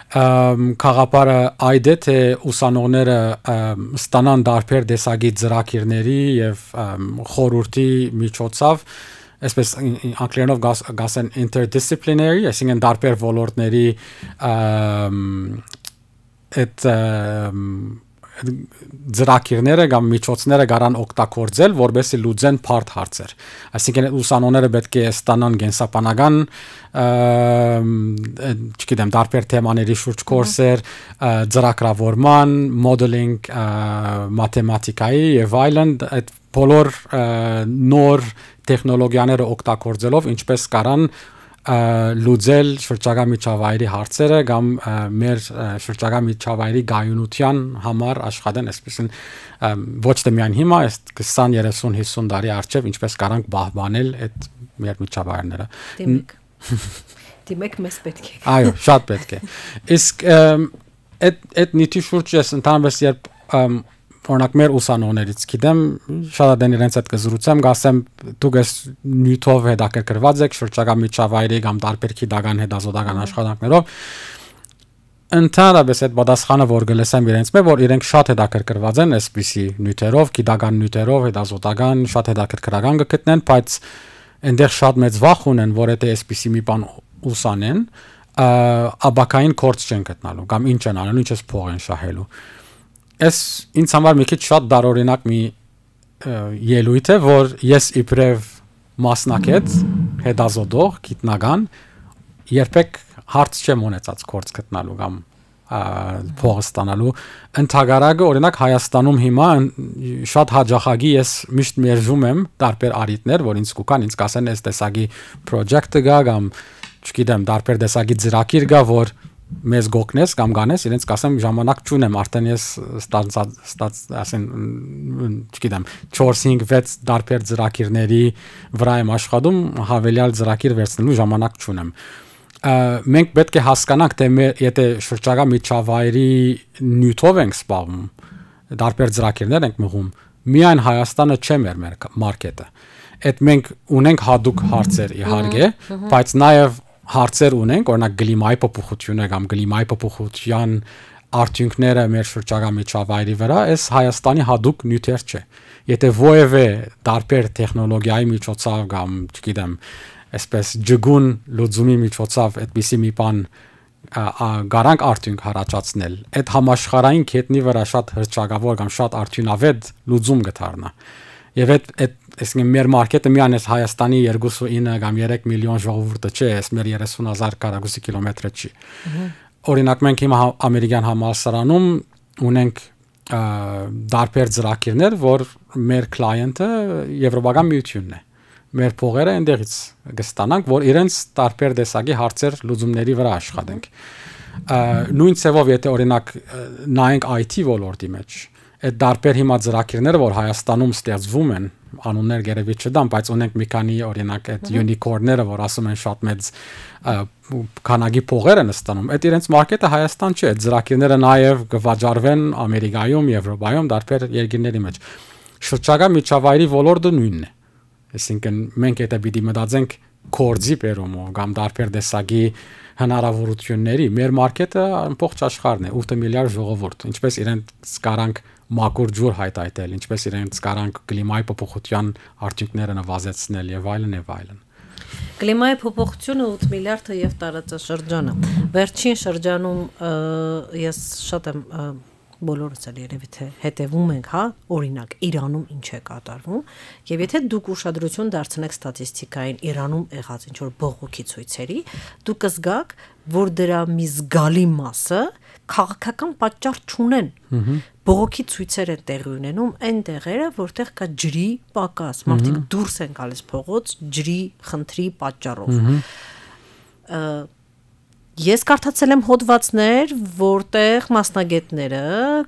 խաղապարը այդ է թե ուսանողները ստանան դարբեր դեսագի ծրագիրների եւ խորհրդի միջոցով այսպես անգլերենով գասեն interdisciplinary, այսինքն տարբեր ոլորտների այդ ծրակիրները կամ միջոցները կարան օգտագործել, որբեսի լուծեն բարդ հարցեր։ Այսինքն ուսանողները պետք է ստանան գենսապանական, չգիտեմ, տարբեր թեմաների շուրջ կուրսեր, ծրագրավորման, մոդելինգ, մաթեմատիկայի եւ այլն այդ բոլոր նոր տեխնոլոգիաները օգտագործելով ինչպես կարան լուծել շրջակա միջավայրի հարցերը կամ մեր շրջակա միջավայրի գայունության համար աշխատեն այսպեսին ոչ թե միայն հիմա, այս 20, 30, 50 տարի առաջ ինչպես կարանք բահբանել այդ մեր միջավայրները։ Դիմեք մեզ պետք է։ Այո, շատ պետք է։ Իսկ այդ այդ նիթի շուրջ ես ընդհանրապես երբ օրինակ մեր ուսանողներից գիտեմ շատ դեն իրենց հետ կզրուցեմ գասեմ դուք ես նյութով հետաքրքրված եք շրջակա միջավայրի կամ տարբեր քիդական հետազոտական աշխատանքներով ընդհանրապես այդ պատասխանը որ գլեսեմ իրենց մե որ իրենք շատ հետաքրքրված են այսպիսի նյութերով գիտական նյութերով հետազոտական շատ հետաքրքրական գտնեն բայց այնտեղ շատ մեծ վախ ունեն որ եթե այսպիսի մի բան ուսանեն աբակային կորց չեն գտնալու կամ ինչ են անելու ինչ ես փող են շահելու Էս ինձ համար մի քիչ շատ դարօրինակ մի ելույթ է, որ ես իբրև մասնակից, հետազոտող, գիտնական երբեք հարց չեմ ունեցած կորց գտնալու կամ փողը ստանալու ընդհանրակը օրինակ Հայաստանում հիմա շատ հաջախագի ես միշտ մերժում եմ տարբեր արիտներ, որ ինձ կուքան, ինձ կասեն այս տեսակի project-ը գա կամ չգիտեմ, տարբեր տեսակի ծրագիր գա, որ մեզ գոկնես կամ գանես, իրենց կասեմ ժամանակ չունեմ, արդեն ես ստացած ստաց, ասեն չգիտեմ 4-5-6 դարբեր ծրակիրների վրա եմ աշխատում, հավելյալ ծրակիր վերցնելու ժամանակ չունեմ։ Ա, մենք պետք է հասկանանք, թե եթե շրջակա միջավայրի նյութով ենք սպառվում, դարբեր ծրակիրներ ենք մղում, միայն Հայաստանը չէ մեր մարկետը։ Այդ մենք ունենք հadoop հարցեր իհարկե, բայց նաև հարցեր ունենք, օրինակ գլիմայի փոփոխությունը կամ գլիմայի փոփոխության արդյունքները մեր շրջակա միջավայրի վրա, այս Հայաստանի հadoop նյութեր չէ։ Եթե ովևէ տարբեր տեխնոլոգիայի միջոցով կամ, չգիտեմ, այսպես ջգուն լուծումի միջոցով այդպիսի մի բան գարանք արդյունք հարաճացնել, այդ համաշխարհային կետնի վրա շատ հրճակավոր կամ շատ արդյունավետ լուծում կդառնա։ Եվ այդ այդ այսինքն մեր մարքեթը միայն էս Հայաստանի 2.9 կամ 3 միլիոն ժողովուրդը չէ, էս մեր 30000 քառակուսի կիլոմետրը չի։ Օրինակ մենք հիմա հա- ամերիկյան համալսարանում ունենք դարբեր ծրակիրներ, որ մեր կլիենտը եվրոպական միությունն է։ Մեր փողերը այնտեղից կստանանք, որ իրենց տարբեր տեսակի հարցեր լուծումների վրա աշխատենք։ Նույն ցևով եթե օրինակ նայենք IT ոլորտի մեջ, այդ դարբեր հիմա ծրակիրները, որ Հայաստանում ստեղծվում են, անուններ գերեւի չդամ, բայց ունենք մի քանի օրինակ այդ unicorn-ները, որ ասում են շատ մեծ քանագի փողեր են ստանում։ Այդ իրենց մարքեթը Հայաստան չէ, ծրակիրները նաև կվաճառվեն Ամերիկայում, Եվրոպայում, դարբեր երկրների մեջ։ Շրջակա միջավայրի ոլորտը նույնն է։ Այսինքն մենք այդ պիտի մտածենք կորձի բերումով կամ դարբեր դեսագի հնարավորությունների մեր մարքեթը ամբողջ աշխարհն է 8 միլիարդ ժողովուրդ ինչպես իրենք կարանք մակուրջուր հայտայտել, ինչպես իրենց կարան կլիմայի փոփոխության արդյունքները նվազեցնել եւ այլն եւ այլն։ Կլիմայի փոփոխությունը 8 միլիարդը եւ տարածաշրջանը։ Վերջին շրջանում ես շատ եմ բոլորս էլ երևի թե հետևում ենք, հա, օրինակ Իրանում ինչ է կատարվում, եւ եթե դուք ուշադրություն դարձնեք ստատիստիկային Իրանում եղած ինչ որ բողոքի ցույցերի, դուք կզգաք, որ դրա մի զգալի մասը քաղաքական պատճառ չունեն։ Բողոքի ցույցեր են տեղի ունենում այն տեղերը, որտեղ կա ջրի պակաս, մարդիկ դուրս են գալիս փողոց ջրի խնդրի պատճառով։ Ա Ես կարդացել եմ հոդվածներ, որտեղ մասնագետները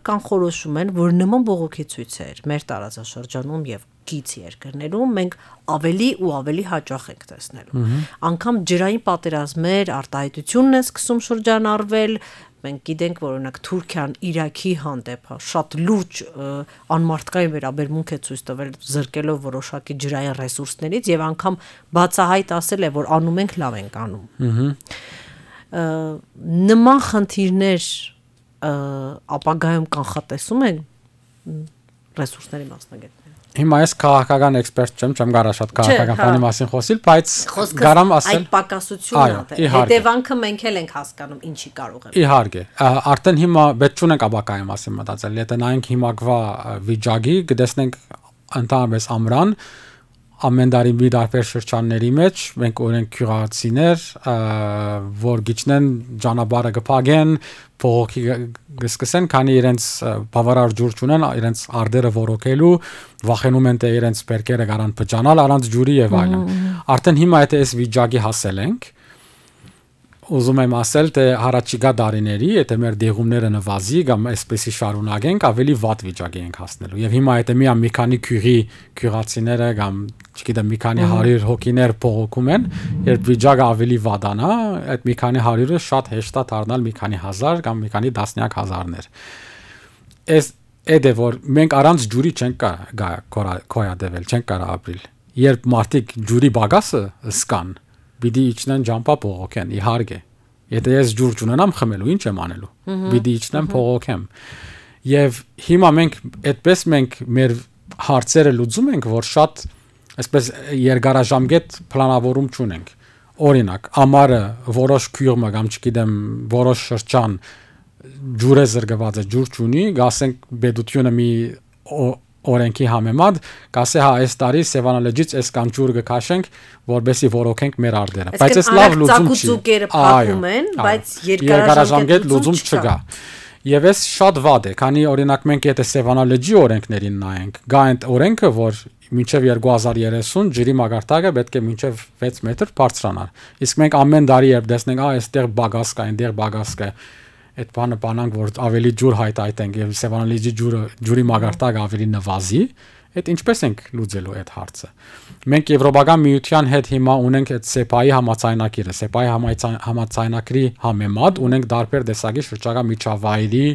կանխորոշում են, որ նման բողոքի ցույցեր մեր տարածաշրջանում եւ գից երկրներում մենք ավելի ու ավելի հաճախ ենք տեսնելու։ Անկամ ջրային պատերազմներ արտահայտությունն է սկսում շրջանառվել, մենք գիտենք որ օրինակ Թուրքիան Իրաքի հանդեպ շատ լուրջ անմարտկային վերաբերմունք է ցույց տվել զրկելով որոշակի ջրային ռեսուրսներից եւ անգամ բացահայտ ասել է որ անում ենք լավ ենք անում։ Ահա նման խնդիրներ ապագայում կանխատեսում են ռեսուրսների մասնագետները։ Հիմա ես քաղաքական էքսպերտ չեմ, չեմ գարա շատ քաղաքական հա։ բանի մասին խոսիլ, բայց գարամ ասել այդ պակասությունն է։ Հետևանքը մենք էլ ենք հասկանում, ինչի կարող է։ Իհարկե, արդեն հիմա պետք չունենք աբակայի մասին մտածել։ Եթե նայենք հիմակվա վիճակի, կտեսնենք ընդհանրապես ամրան, ամեն տարի մի տարբեր շրջանների մեջ մենք օրենք քյուղացիներ որ գիչնեն ճանապարհը կփակեն փողոքի գսկսեն քանի իրենց բավարար ջուր չունեն իրենց արդերը ռոռոկելու վախենում են թե իրենց բերկերը կարան փճանալ առանց ջուրի եւ այլն արդեն հիմա եթե այս վիճակի հասել ենք ուզում եմ ասել թե հարաճիգա դարիների եթե մեր դեղումները նվազի կամ այսպեսի շարունակենք ավելի վատ վիճակի ենք հասնելու եւ հիմա եթե միա մի քանի քյուղի քյուղացիները կամ չգիտեմ, մի քանի 100 հոգիներ փողոքում են, երբ վիճակը ավելի վատանա, այդ մի քանի 100-ը շատ հեշտ է դառնալ մի քանի 1000 կամ մի քանի տասնյակ հազարներ։ Այս այդ է որ մենք առանց ջուրի չենք գա կոյադեվել, չենք կարող ապրել։ Երբ մարդիկ ջուրի բագասը սկան, պիտի իջնեն ջամպա փողոքեն, իհարկե։ Եթե ես ջուր ճունենամ խմելու, ինչ եմ անելու։ Պիտի իջնեմ փողոքեմ։ Եվ հիմա մենք այդպես մենք մեր հարցերը լուծում ենք, որ շատ այսպես երկարաժամկետ պլանավորում չունենք։ Օրինակ, ամառը որոշ քյուղը կամ չգիտեմ, որոշ շրջան ջուրը զրկված է, ջուր չունի, ասենք բեդությունը մի օրենքի համեմատ, կասե հա այս տարի Սևանալեջից այս կամ ջուր կքաշենք, որբեսի որոքենք մեր արդերը։ Բայց այս լավ լուծում չի։ Ծակուցուկերը փակում են, բայց երկարաժամկետ լուծում չկա։ Եվ ես շատ վատ է, քանի օրինակ մենք եթե Սևանալեջի օրենքներին նայենք, գա այն օրենքը, որ մինչև 2030 ջրի մագարտակը պետք է մինչև 6 մետր բարձրանա։ Իսկ մենք ամեն տարի երբ տեսնենք, ա, այստեղ բագաս կա, այնտեղ բագաս կա, այդ բանը բանանք, որ ավելի ջուր հայտայտենք եւ Սևանալիջի ջուրը, ջուրի մագարտակը ավելի նվազի, այդ ինչպես ենք լուծելու այդ հարցը։ Մենք Եվրոպական միության հետ հիմա ունենք այդ ՍԵՊԱ-ի համաձայնագիրը, ՍԵՊԱ-ի համաձայնագրի համեմատ ունենք դարբեր տեսակի շրջակա միջավայրի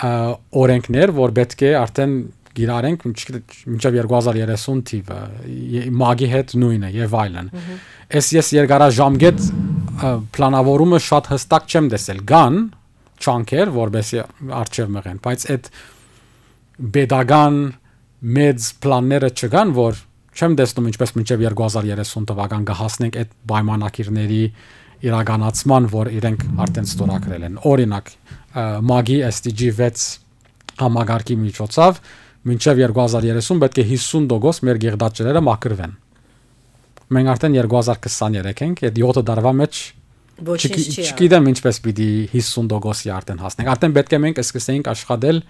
օրենքներ, որ պետք է արդեն գիրարենք մինչև 2030 թիվը մագի հետ նույնը եւ այլն ես ես երկարաժամկետ պլանավորումը շատ հստակ չեմ տեսել կան չանկեր որբեսի արժև մղեն բայց այդ pedagogan մեծ պլանները չկան որ չեմ տեսնում ինչպես մինչև 2030 թվական կհասնենք այդ պայմանակիրների իրականացման, որ իրենք արդեն ստորագրել են։ Օրինակ, մագի SDG 6 համագարկի միջոցով մինչև 2030 պետք է 50% մեր գեղդաճարերը մաքրվեն։ Մենք արդեն 2023 ենք, այդ 7 տարվա մեջ չգիտեմ ինչպես պիտի 50%-ի արդեն հասնենք։ Արդեն պետք է մենք սկսենք աշխատել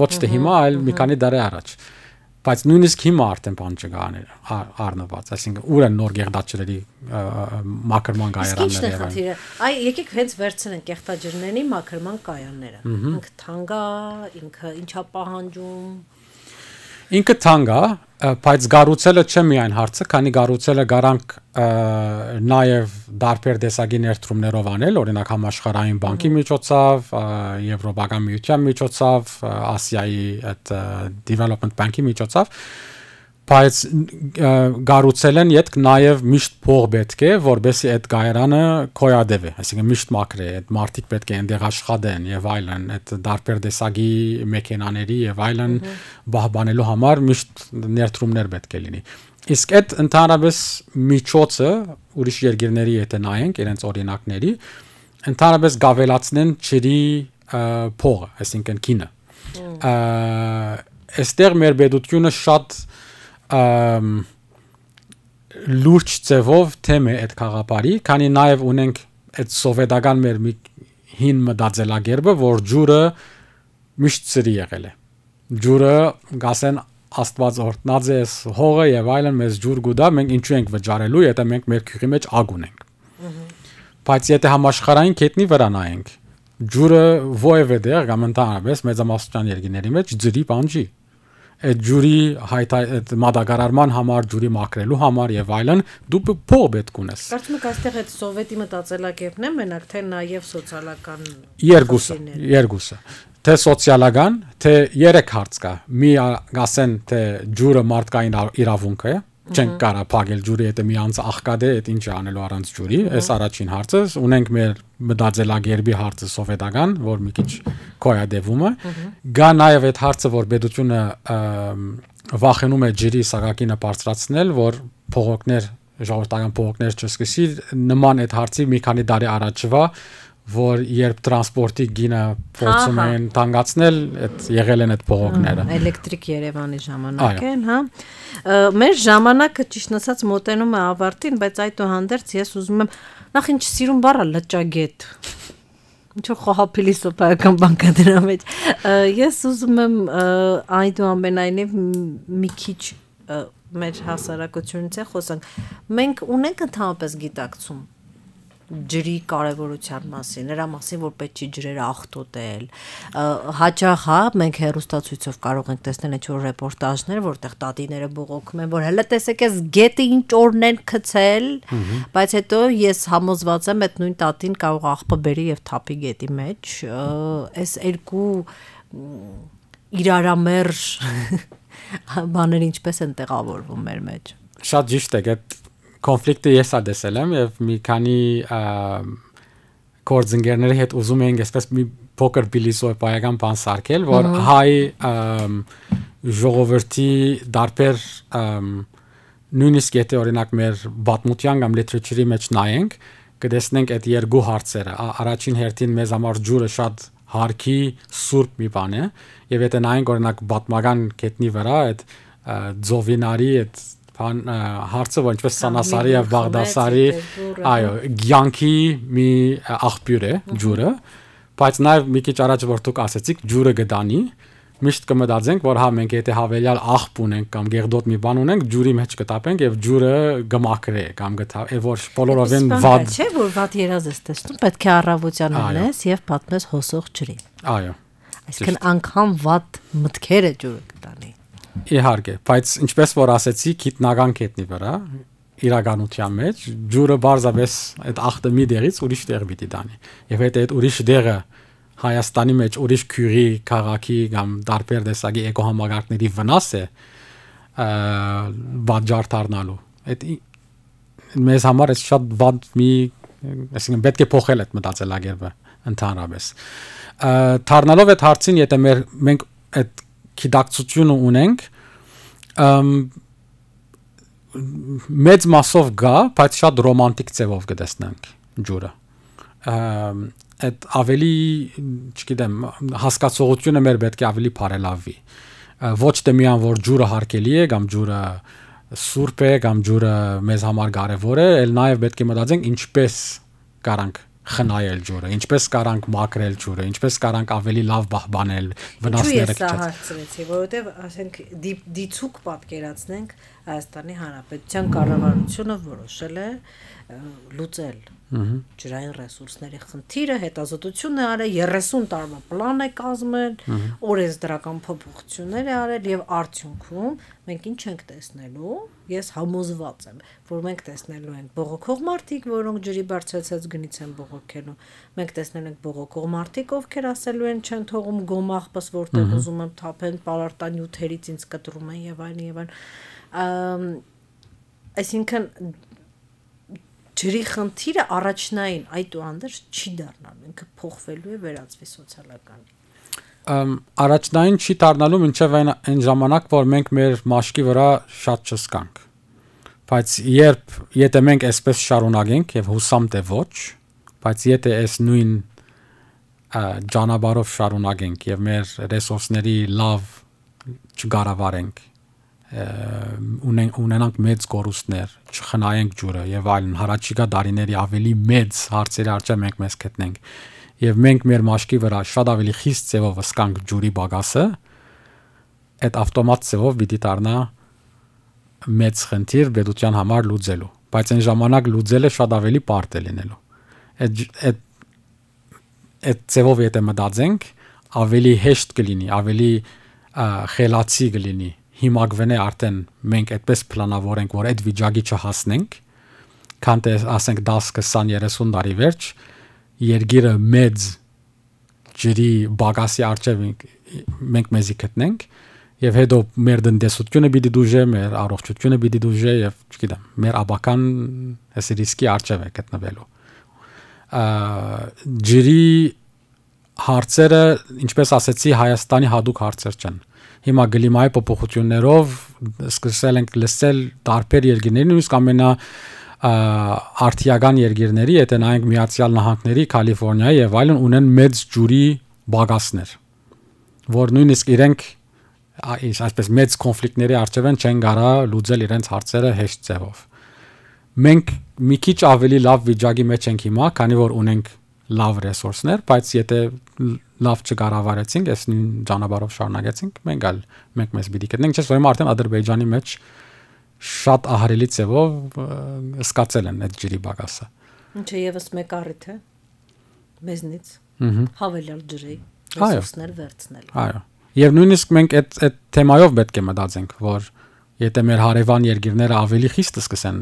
ոչ թե հիմա, այլ մի քանի դարի առաջ։ Ա բայց նույնիսկ հիմա արդեն բան չգաներ առնված, այսինքն ուր են նոր գեղդաճրերի մակրման կայանները եւ այլն։ Այ եկեք հենց վերցնենք գեղդաճրների մակրման կայանները։ Ինքը թանկ է, ինքը ինչա պահանջում։ Ինքը թանկ է, բայց գառուցելը չէ միայն հարցը, քանի գառուցելը գարանք նաև դարբեր դեսագի ներդրումներով անել, օրինակ համաշխարհային բանկի միջոցով, եվրոպական միության միջոցով, ասիայի այդ development bank-ի միջոցով, բայց գառուցել են իդ նաև միշտ փող պետք է որբեսի այդ գայարանը կոյադեվի այսինքն միշտ մակրե այդ մարտիկ պետք է այնտեղ աշխատեն եւ այլն այդ դարբեր դեսագի մեքենաների եւ այլն բահբանելու համար միշտ ներդրումներ պետք է լինի իսկ այդ ընդհանրապես միջոցը ուրիշ երկրների հետ նայենք իրենց օրինակների ընդհանրապես գավելացնեն ճերի փողը այսինքն կինը այստեղ մեր բդությունը շատ լուրջ ձևով թեմ է այդ խաղապարի, քանի նաև ունենք այդ սովետական մեր մի հին մտածելակերպը, որ ջուրը միշտ ծրի եղել է։ Ջուրը գասեն Աստված օրտնած է հողը եւ այլն մեզ ջուր գուտա, մենք ինչու ենք վճարելու, եթե մենք մեր քյուղի մեջ ագ ունենք։ Բայց եթե համաշխարհային կետնի վրա նայենք, ջուրը ովևէ դեր կամ ընդհանրապես մեծամասնության երկիների մեջ ջրի բանջի։ Ահա այդ ջուրի հայտ այդ մադագարարման համար, ջուրի մաքրելու համար եւ այլն, դու փող պետք ունես։ Կարծում եք այստեղ այդ սովետի մտածելակերպն է մենակ թե նաեւ սոցիալական երկուսը, երկուսը թե սոցիալական, թե երեք հարց կա։ Մի ասեն, թե ջուրը մարդկային իրավունք է, չենք կարա փակել ջուրի հետ մի անց աղկադե այդ ինչ անելու առանց ջուրի այս առաջին հարցը ունենք մեր մտածելագերբի հարցը սովետական որ մի քիչ կոյադևումը գա նաև այդ հարցը որ պետությունը վախենում է ջրի սակակինը բարձրացնել որ փողոքներ ժողովրդական փողոքներ չսկսի նման այդ հարցի մի քանի տարի առաջվա որ երբ տրանսպորտի գինը փորձում են տանգացնել, այդ եղել են այդ փողոքները։ Էլեկտրիկ Երևանի ժամանակ են, հա։ Մեր ժամանակը ճիշտ ասած մոտենում է ավարտին, բայց այդուհանդերձ ես ուզում եմ նախ ինչ սիրուն բառը լճագետ։ Ինչո՞ւ խոհապելի սոփական բանկա դրա մեջ։ Ես ուզում եմ այդուամենայնիվ մի քիչ մեր հասարակությունից է խոսանք։ Մենք ունենք ընդհանրապես գիտակցում ջրի կարևորության մասին, նրա մասին, որ պետք չի ջրերը ախտոտել։ Հաճախ հա մենք հերոստացույցով կարող ենք տեսնել ինչ-որ ռեպորտաժներ, որտեղ տատիները բողոքում են, որ հələ տեսեք էս գետը ինչ օրն են գցել, բայց հետո ես համոզված եմ, այդ նույն տատին կարող աղբը բերի եւ թափի գետի մեջ։ Այս երկու իրարամերժ բաները ինչպես են տեղավորվում մեր մեջ։ Շատ ճիշտ է, այդ կոնֆլիկտը ես ա դեսել եմ եւ մի քանի կորձընկերների հետ ուզում էինք այսպես մի փոքր բիլիսոպայական բան սարքել, որ հայ ժողովրդի դարբեր նույնիսկ եթե օրինակ մեր բաթմության կամ լիթերատուրի մեջ նայենք, կտեսնենք այդ երկու հարցերը։ Առաջին հերթին մեզ համար ջուրը շատ հարկի սուրբ մի բան է, եւ եթե նայենք օրինակ բաթմական կետնի վրա այդ ծովինարի այդ բան հարցը որ ինչպես Սանասարի եւ Բաղդասարի այո ցանկի հա։ մի աղբյուր է ջուրը բայց նաեւ մի քիչ առաջ որ դուք ասացիք ջուրը գտանի միշտ կմտածենք որ հա մենք եթե հավելյալ աղբ ունենք կամ գերդոտ մի բան ունենք ջուրի մեջ կտապենք եւ ջուրը գմակրե կամ գտա է որ բոլորովին վատ չէ որ վատ երազ ես տեսնում պետք է առավոտյան ունես եւ պատմես հոսող ջրի այո այսինքն անգամ վատ մտքերը ջուրը կտանի Իհարկե, բայց ինչպես որ ասացի, գիտնական կետնի վրա իրականության մեջ ջուրը բարձավես այդ ախտը մի դերից ուրիշ տեղ պիտի տանի։ Եվ եթե այդ ուրիշ դերը Հայաստանի մեջ ուրիշ քյուրի, քաղաքի կամ դարբեր դեսագի էկոհամագարտների վնաս է վաճառ դառնալու։ Այդ մեզ համար է շատ վատ մի, այսինքն պետք է փոխել այդ մտածելակերպը ընդհանրապես։ Թառնալով այդ հարցին, եթե մեր մենք այդ գիտակցությունը ունենք մեծ մասով գա, բայց շատ ռոմանտիկ ձևով կտեսնենք ջուրը։ Այդ ավելի, չգիտեմ, հասկացողությունը մեր պետք է ավելի բարելավի։ Ոչ թե միայն որ ջուրը հարկելի է կամ ջուրը սուրբ է կամ ջուրը մեզ համար կարևոր է, այլ նաև պետք է մտածենք ինչպես կարանք խնայել ջուրը, ինչպես կարանք մաքրել ջուրը, ինչպես կարանք ավելի լավ բահբանել վնասները քիչ։ Ես հարցրեցի, որովհետև ասենք դիցուկ պատկերացնենք Հայաստանի Հանրապետության կառավարությունը որոշել է, որ լուծել ջրային ռեսուրսների խնդիրը, հետազոտությունն է արել 30 տարվա պլան է կազմել, օրենսդրական փոփոխություններ է արել եւ արդյունքում մենք ինչ ենք տեսնելու, ես համոզված եմ, որ մենք տեսնելու ենք բողոքող մարդիկ, որոնք ջրի բարձրացած գնից են բողոքելու։ Մենք տեսնելու ենք բողոքող մարդիկ, ովքեր ասելու են չեն թողում գոմախպես, որտեղ ուզում եմ թափեն, պարարտանյութերից ինձ կտրում են եւ այլն եւ այլն այսինքն ջրի խնդիրը առաջնային այդուհանդերձ չի դառնալ, ինքը փոխվելու է վերածվի սոցիալական։ Ամ առաջնային չի դառնալու մինչև այն այն ժամանակ, որ մենք մեր մաշկի վրա շատ չսկանք։ Բայց երբ եթե մենք այսպես շարունակենք եւ հուսամտ է ոչ, բայց եթե այս նույն ճանապարհով շարունակենք եւ մեր ռեսուրսների լավ չկառավարենք ունեն ունենանք մեծ կորուստներ, չխնայենք ջուրը եւ այլն հարաճիկա դարիների ավելի մեծ հարցերի արժե մենք մեզ գտնենք։ Եվ մենք մեր մաշկի վրա շատ ավելի խիստ ձևով սկանք ջուրի բագասը, այդ ավտոմատ ձևով պիտի դառնա մեծ խնդիր պետության համար լուծելու, բայց այն ժամանակ լուծելը շատ ավելի բարդ է լինելու։ Այդ այդ այդ ձևով եթե մտածենք, ավելի հեշտ կլինի, ավելի խելացի կլինի հիմա գվենե արդեն մենք այդպես պլանավորենք, որ այդ վիճակի չհասնենք, քան թե ասենք 10-20-30 տարի վերջ երգիրը մեծ ջրի բագասի արժև մենք մեզի գտնենք եւ հետո մեր դնդեսությունը պիտի դուժե, մեր առողջությունը պիտի դուժե եւ չգիտեմ, մեր աբական այս ռիսկի արժև է գտնվելու ջրի հարցերը, ինչպես ասացի, Հայաստանի հadoop հարցեր չեն։ Ա, հիմա գլիմայի փոփոխություններով սկսել ենք լսել տարբեր երկրների նույնիսկ ամենա արտիական երկրների, եթե նայենք Միացյալ Նահանգների, Կալիֆոռնիա եւ այլն ունեն մեծ ջուրի բագասներ, որ նույնիսկ իրենք այս այսպես մեծ կոնֆլիկտների արժեվ չեն կարա լուծել իրենց հարցերը հեշտ ձևով։ Մենք մի քիչ ավելի լավ վիճակի մեջ ենք հիմա, քանի որ ունենք լավ ռեսուրսներ, բայց եթե լավ չկառավարեցինք, այս նույն ճանապարհով շարունակեցինք, մենք այլ մենք մեզ պիտի գտնենք, չէ՞, ուրեմն արդեն Ադրբեջանի մեջ շատ ահարելի ձևով սկացել են այդ ջրի բակասը։ Ինչը եւս մեկ առիթ է մեզնից։ Ահա։ Հավելյալ ջրի ռեսուրսներ վերցնել։ Այո։ Եվ նույնիսկ մենք այդ այդ թեմայով պետք է մտածենք, որ եթե մեր հարևան երկիրները ավելի խիստ սկսեն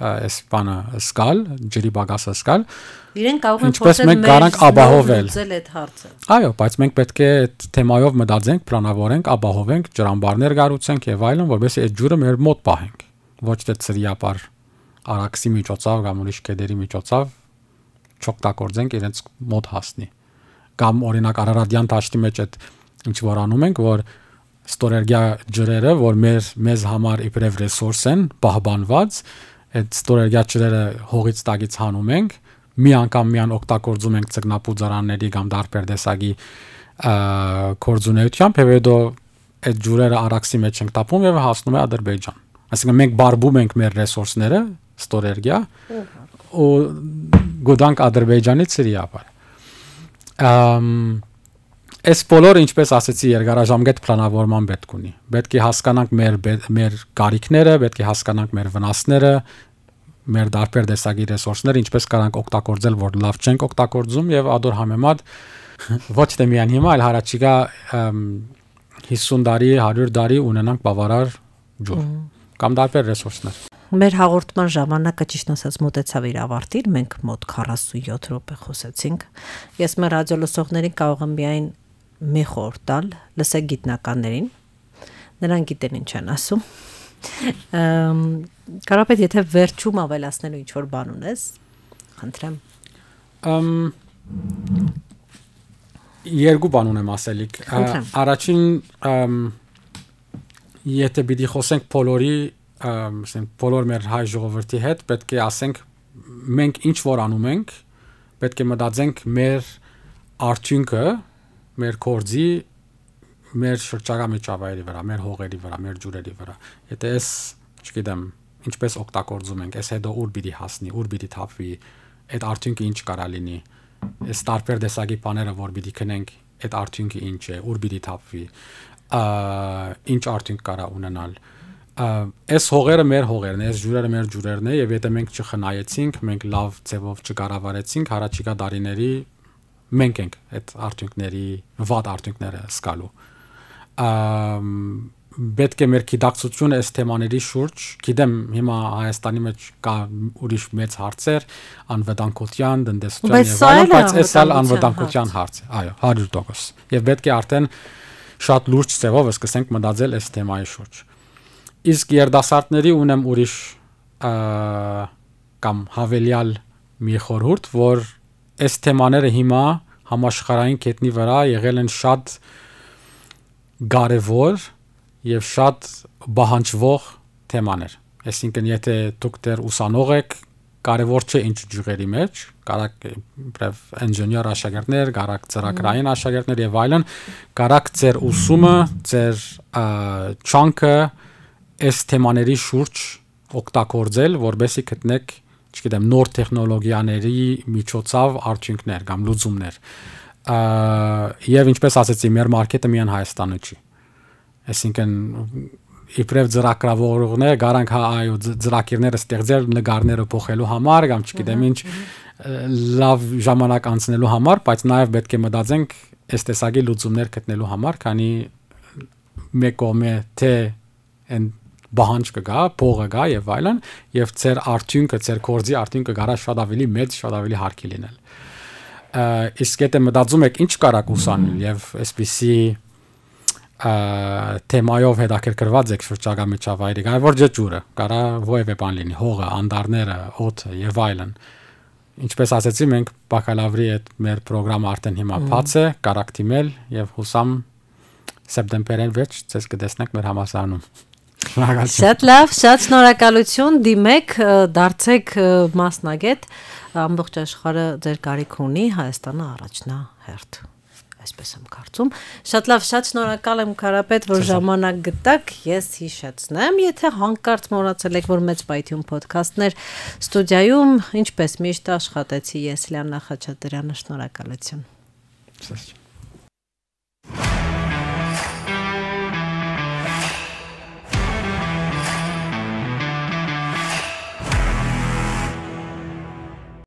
այս բանը սկալ, ջրի բակասը սկալ, իրեն կարող են փորձել մենք կարանք ապահովել այդ հարցը։ Այո, բայց մենք պետք է այդ թեմայով մտածենք, պլանավորենք, ապահովենք, ջրամբարներ գառուցենք եւ այլն, որովհետեւ այդ ջուրը մեր մոտ պահենք։ Ոչ թե ծրիապար արաքսի միջոցով կամ ուրիշ կետերի միջոցով չօգտագործենք իրենց մոտ հասնի։ Կամ օրինակ Արարատյան դաշտի մեջ այդ ինչ որ անում ենք, որ ստորերգյա ջրերը, որ մեր մեզ համար իբրև ռեսուրս են, պահպանված, այդ ստորերգյա ջրերը հողից տակից հանում ենք, մի անգամ միան օգտագործում ենք ցգնապուծարանների կամ դարբեր դեսագի կորձունեությամբ եւ հետո այդ ջուրերը արաքսի մեջ ենք տապում եւ հասնում է Ադրբեջան։ Այսինքն մենք բարբում ենք մեր ռեսուրսները, ստորերգիա, ու գոդանք Ադրբեջանից Սիրիա։ Ամ Այս բոլորը, ինչպես ասացի, երկարաժամկետ պլանավորման պետք ունի։ Պետք է հասկանանք մեր մեր կարիքները, պետք է հասկանանք մեր վնասները, մեր դարբեր դեսագի ռեսուրսներ ինչպես կարող ենք օգտագործել, որ լավ չենք օգտագործում եւ ադոր համեմատ ոչ թե միայն հիմա, այլ հարաճիգա 50 տարի, 100 տարի ունենանք բավարար ջուր կամ դարբեր ռեսուրսներ մեր հաղորդման ժամանակը ճիշտ ասած մտեցավ իր ավարտին, մենք մոտ 47 րոպե խոսեցինք։ Ես մեր ռադիո լսողներին կարող եմ միայն մի խորտալ, լսեք գիտնականներին։ Նրանք գիտեն ինչ են ասում։ Կարապետ, եթե վերջում ավելացնելու ինչ որ բան ունես, խնդրեմ։ Ամ երկու բան ունեմ ասելիք։ Առաջին եթե պիտի խոսենք բոլորի, ասենք բոլոր մեր հայ ժողովրդի հետ, պետք է ասենք մենք ինչ որ անում ենք, պետք է մտածենք մեր արդյունքը, մեր կորձի մեր շրջակայմիջավայրի վրա, մեր հողերի վրա, մեր ջուրերի վրա։ Եթե ես, չգիտեմ, ինչպես օգտագործում ենք, ես հետո ուր պիտի հասնի, ուր պիտի թափվի, այդ արդյունքը ինչ կարա լինի։ Այս տարբեր դեսագի բաները, որ պիտի քնենք, այդ արդյունքը ինչ է, ուր պիտի թափվի, ինչ արդյունք կարա ունենալ։ Այս հողերը մեր հողերն է, այս ջուրերը մեր ջուրերն է, եւ եթե մենք չխնայեցինք, մենք լավ ձևով չկառավարեցինք հարաճիկա դարիների մենք ենք այդ արդյունքների, վատ արդյունքները սկալու պետք է մեր գիտակցությունը այս թեմաների շուրջ, գիտեմ հիմա Հայաստանի մեջ կա ուրիշ մեծ հարցեր, անվտանգության, դնդեսության եւ այլն, բայց այս ալ անվտանգության հարց է, այո, 100%։ Եվ պետք է արդեն շատ լուրջ ծավալով սկսենք մտածել այս թեմայի շուրջ։ Իսկ երդասարտների ունեմ ուրիշ կամ հավելյալ մի խորհուրդ, որ այս թեմաները հիմա համաշխարհային կետնի վրա եղել են շատ կարևոր եւ շատ բահանջվող թեմաներ։ Այսինքն եթե դուք դեռ ուսանող եք, կարևոր չէ ինչ ջյուղերի մեջ, կարակ բրև ինժեներ աշակերտներ, կարակ ծրագրային աշակերտներ եւ այլն, կարակ ձեր ուսումը, ձեր չանկը այս թեմաների շուրջ օգտագործել, որբեսի գտնեք, չգիտեմ, նոր տեխնոլոգիաների միջոցով արդյունքներ կամ լուծումներ եւ ինչպես ասացի, մեր մարքեթը միայն Հայաստանը չի։ Այսինքն իբրև ծրագրավորողները գարանք հա այո ծրագիրները ստեղծել նկարները փոխելու համար կամ չգիտեմ ինչ լավ ժամանակ անցնելու համար, բայց նաեւ պետք է մտածենք այս տեսակի լուծումներ գտնելու համար, քանի մեկ կողմը թե այն բանջ կգա, փողը գա եւ այլն, եւ ծեր արդյունքը, ծեր կորձի արդյունքը գարա շատ ավելի մեծ, շատ ավելի հարկի լինել իսկ եթե մտածում եք ինչ կարող ուսանել եւ այսպիսի թեմայով հետաքրքրված եք շրջակա միջավայրի, կարևոր չէ ջուրը, կարա ովևէ բան լինի, հողը, անդարները, օդը եւ այլն։ Ինչպես ասացի, մենք բակալավրի այդ մեր ծրագրամը արդեն հիմա բաց է, կարող դիմել եւ հուսամ սեպտեմբերին վերջ ցես կտեսնենք մեր համասարանում։ Շատ լավ, շատ շնորհակալություն, դիմեք, դարձեք մասնագետ ամբողջ աշխարհը ձեր կարիք ունի, Հայաստանը առաջնա հերթ այսպես եմ կարծում։ Շատ լավ, շատ շնորհակալ եմ Կարապետ, որ ժամանակ գտաք։ Ես հիշեցնեմ, եթե հանկարծ մոռացել եք, որ մեծ Python podcast-ներ ստուդիայում, ինչպես միշտ աշխատեցի ես Լիանա Խաչատրյանը, շնորհակալություն։ Շնորհակալություն։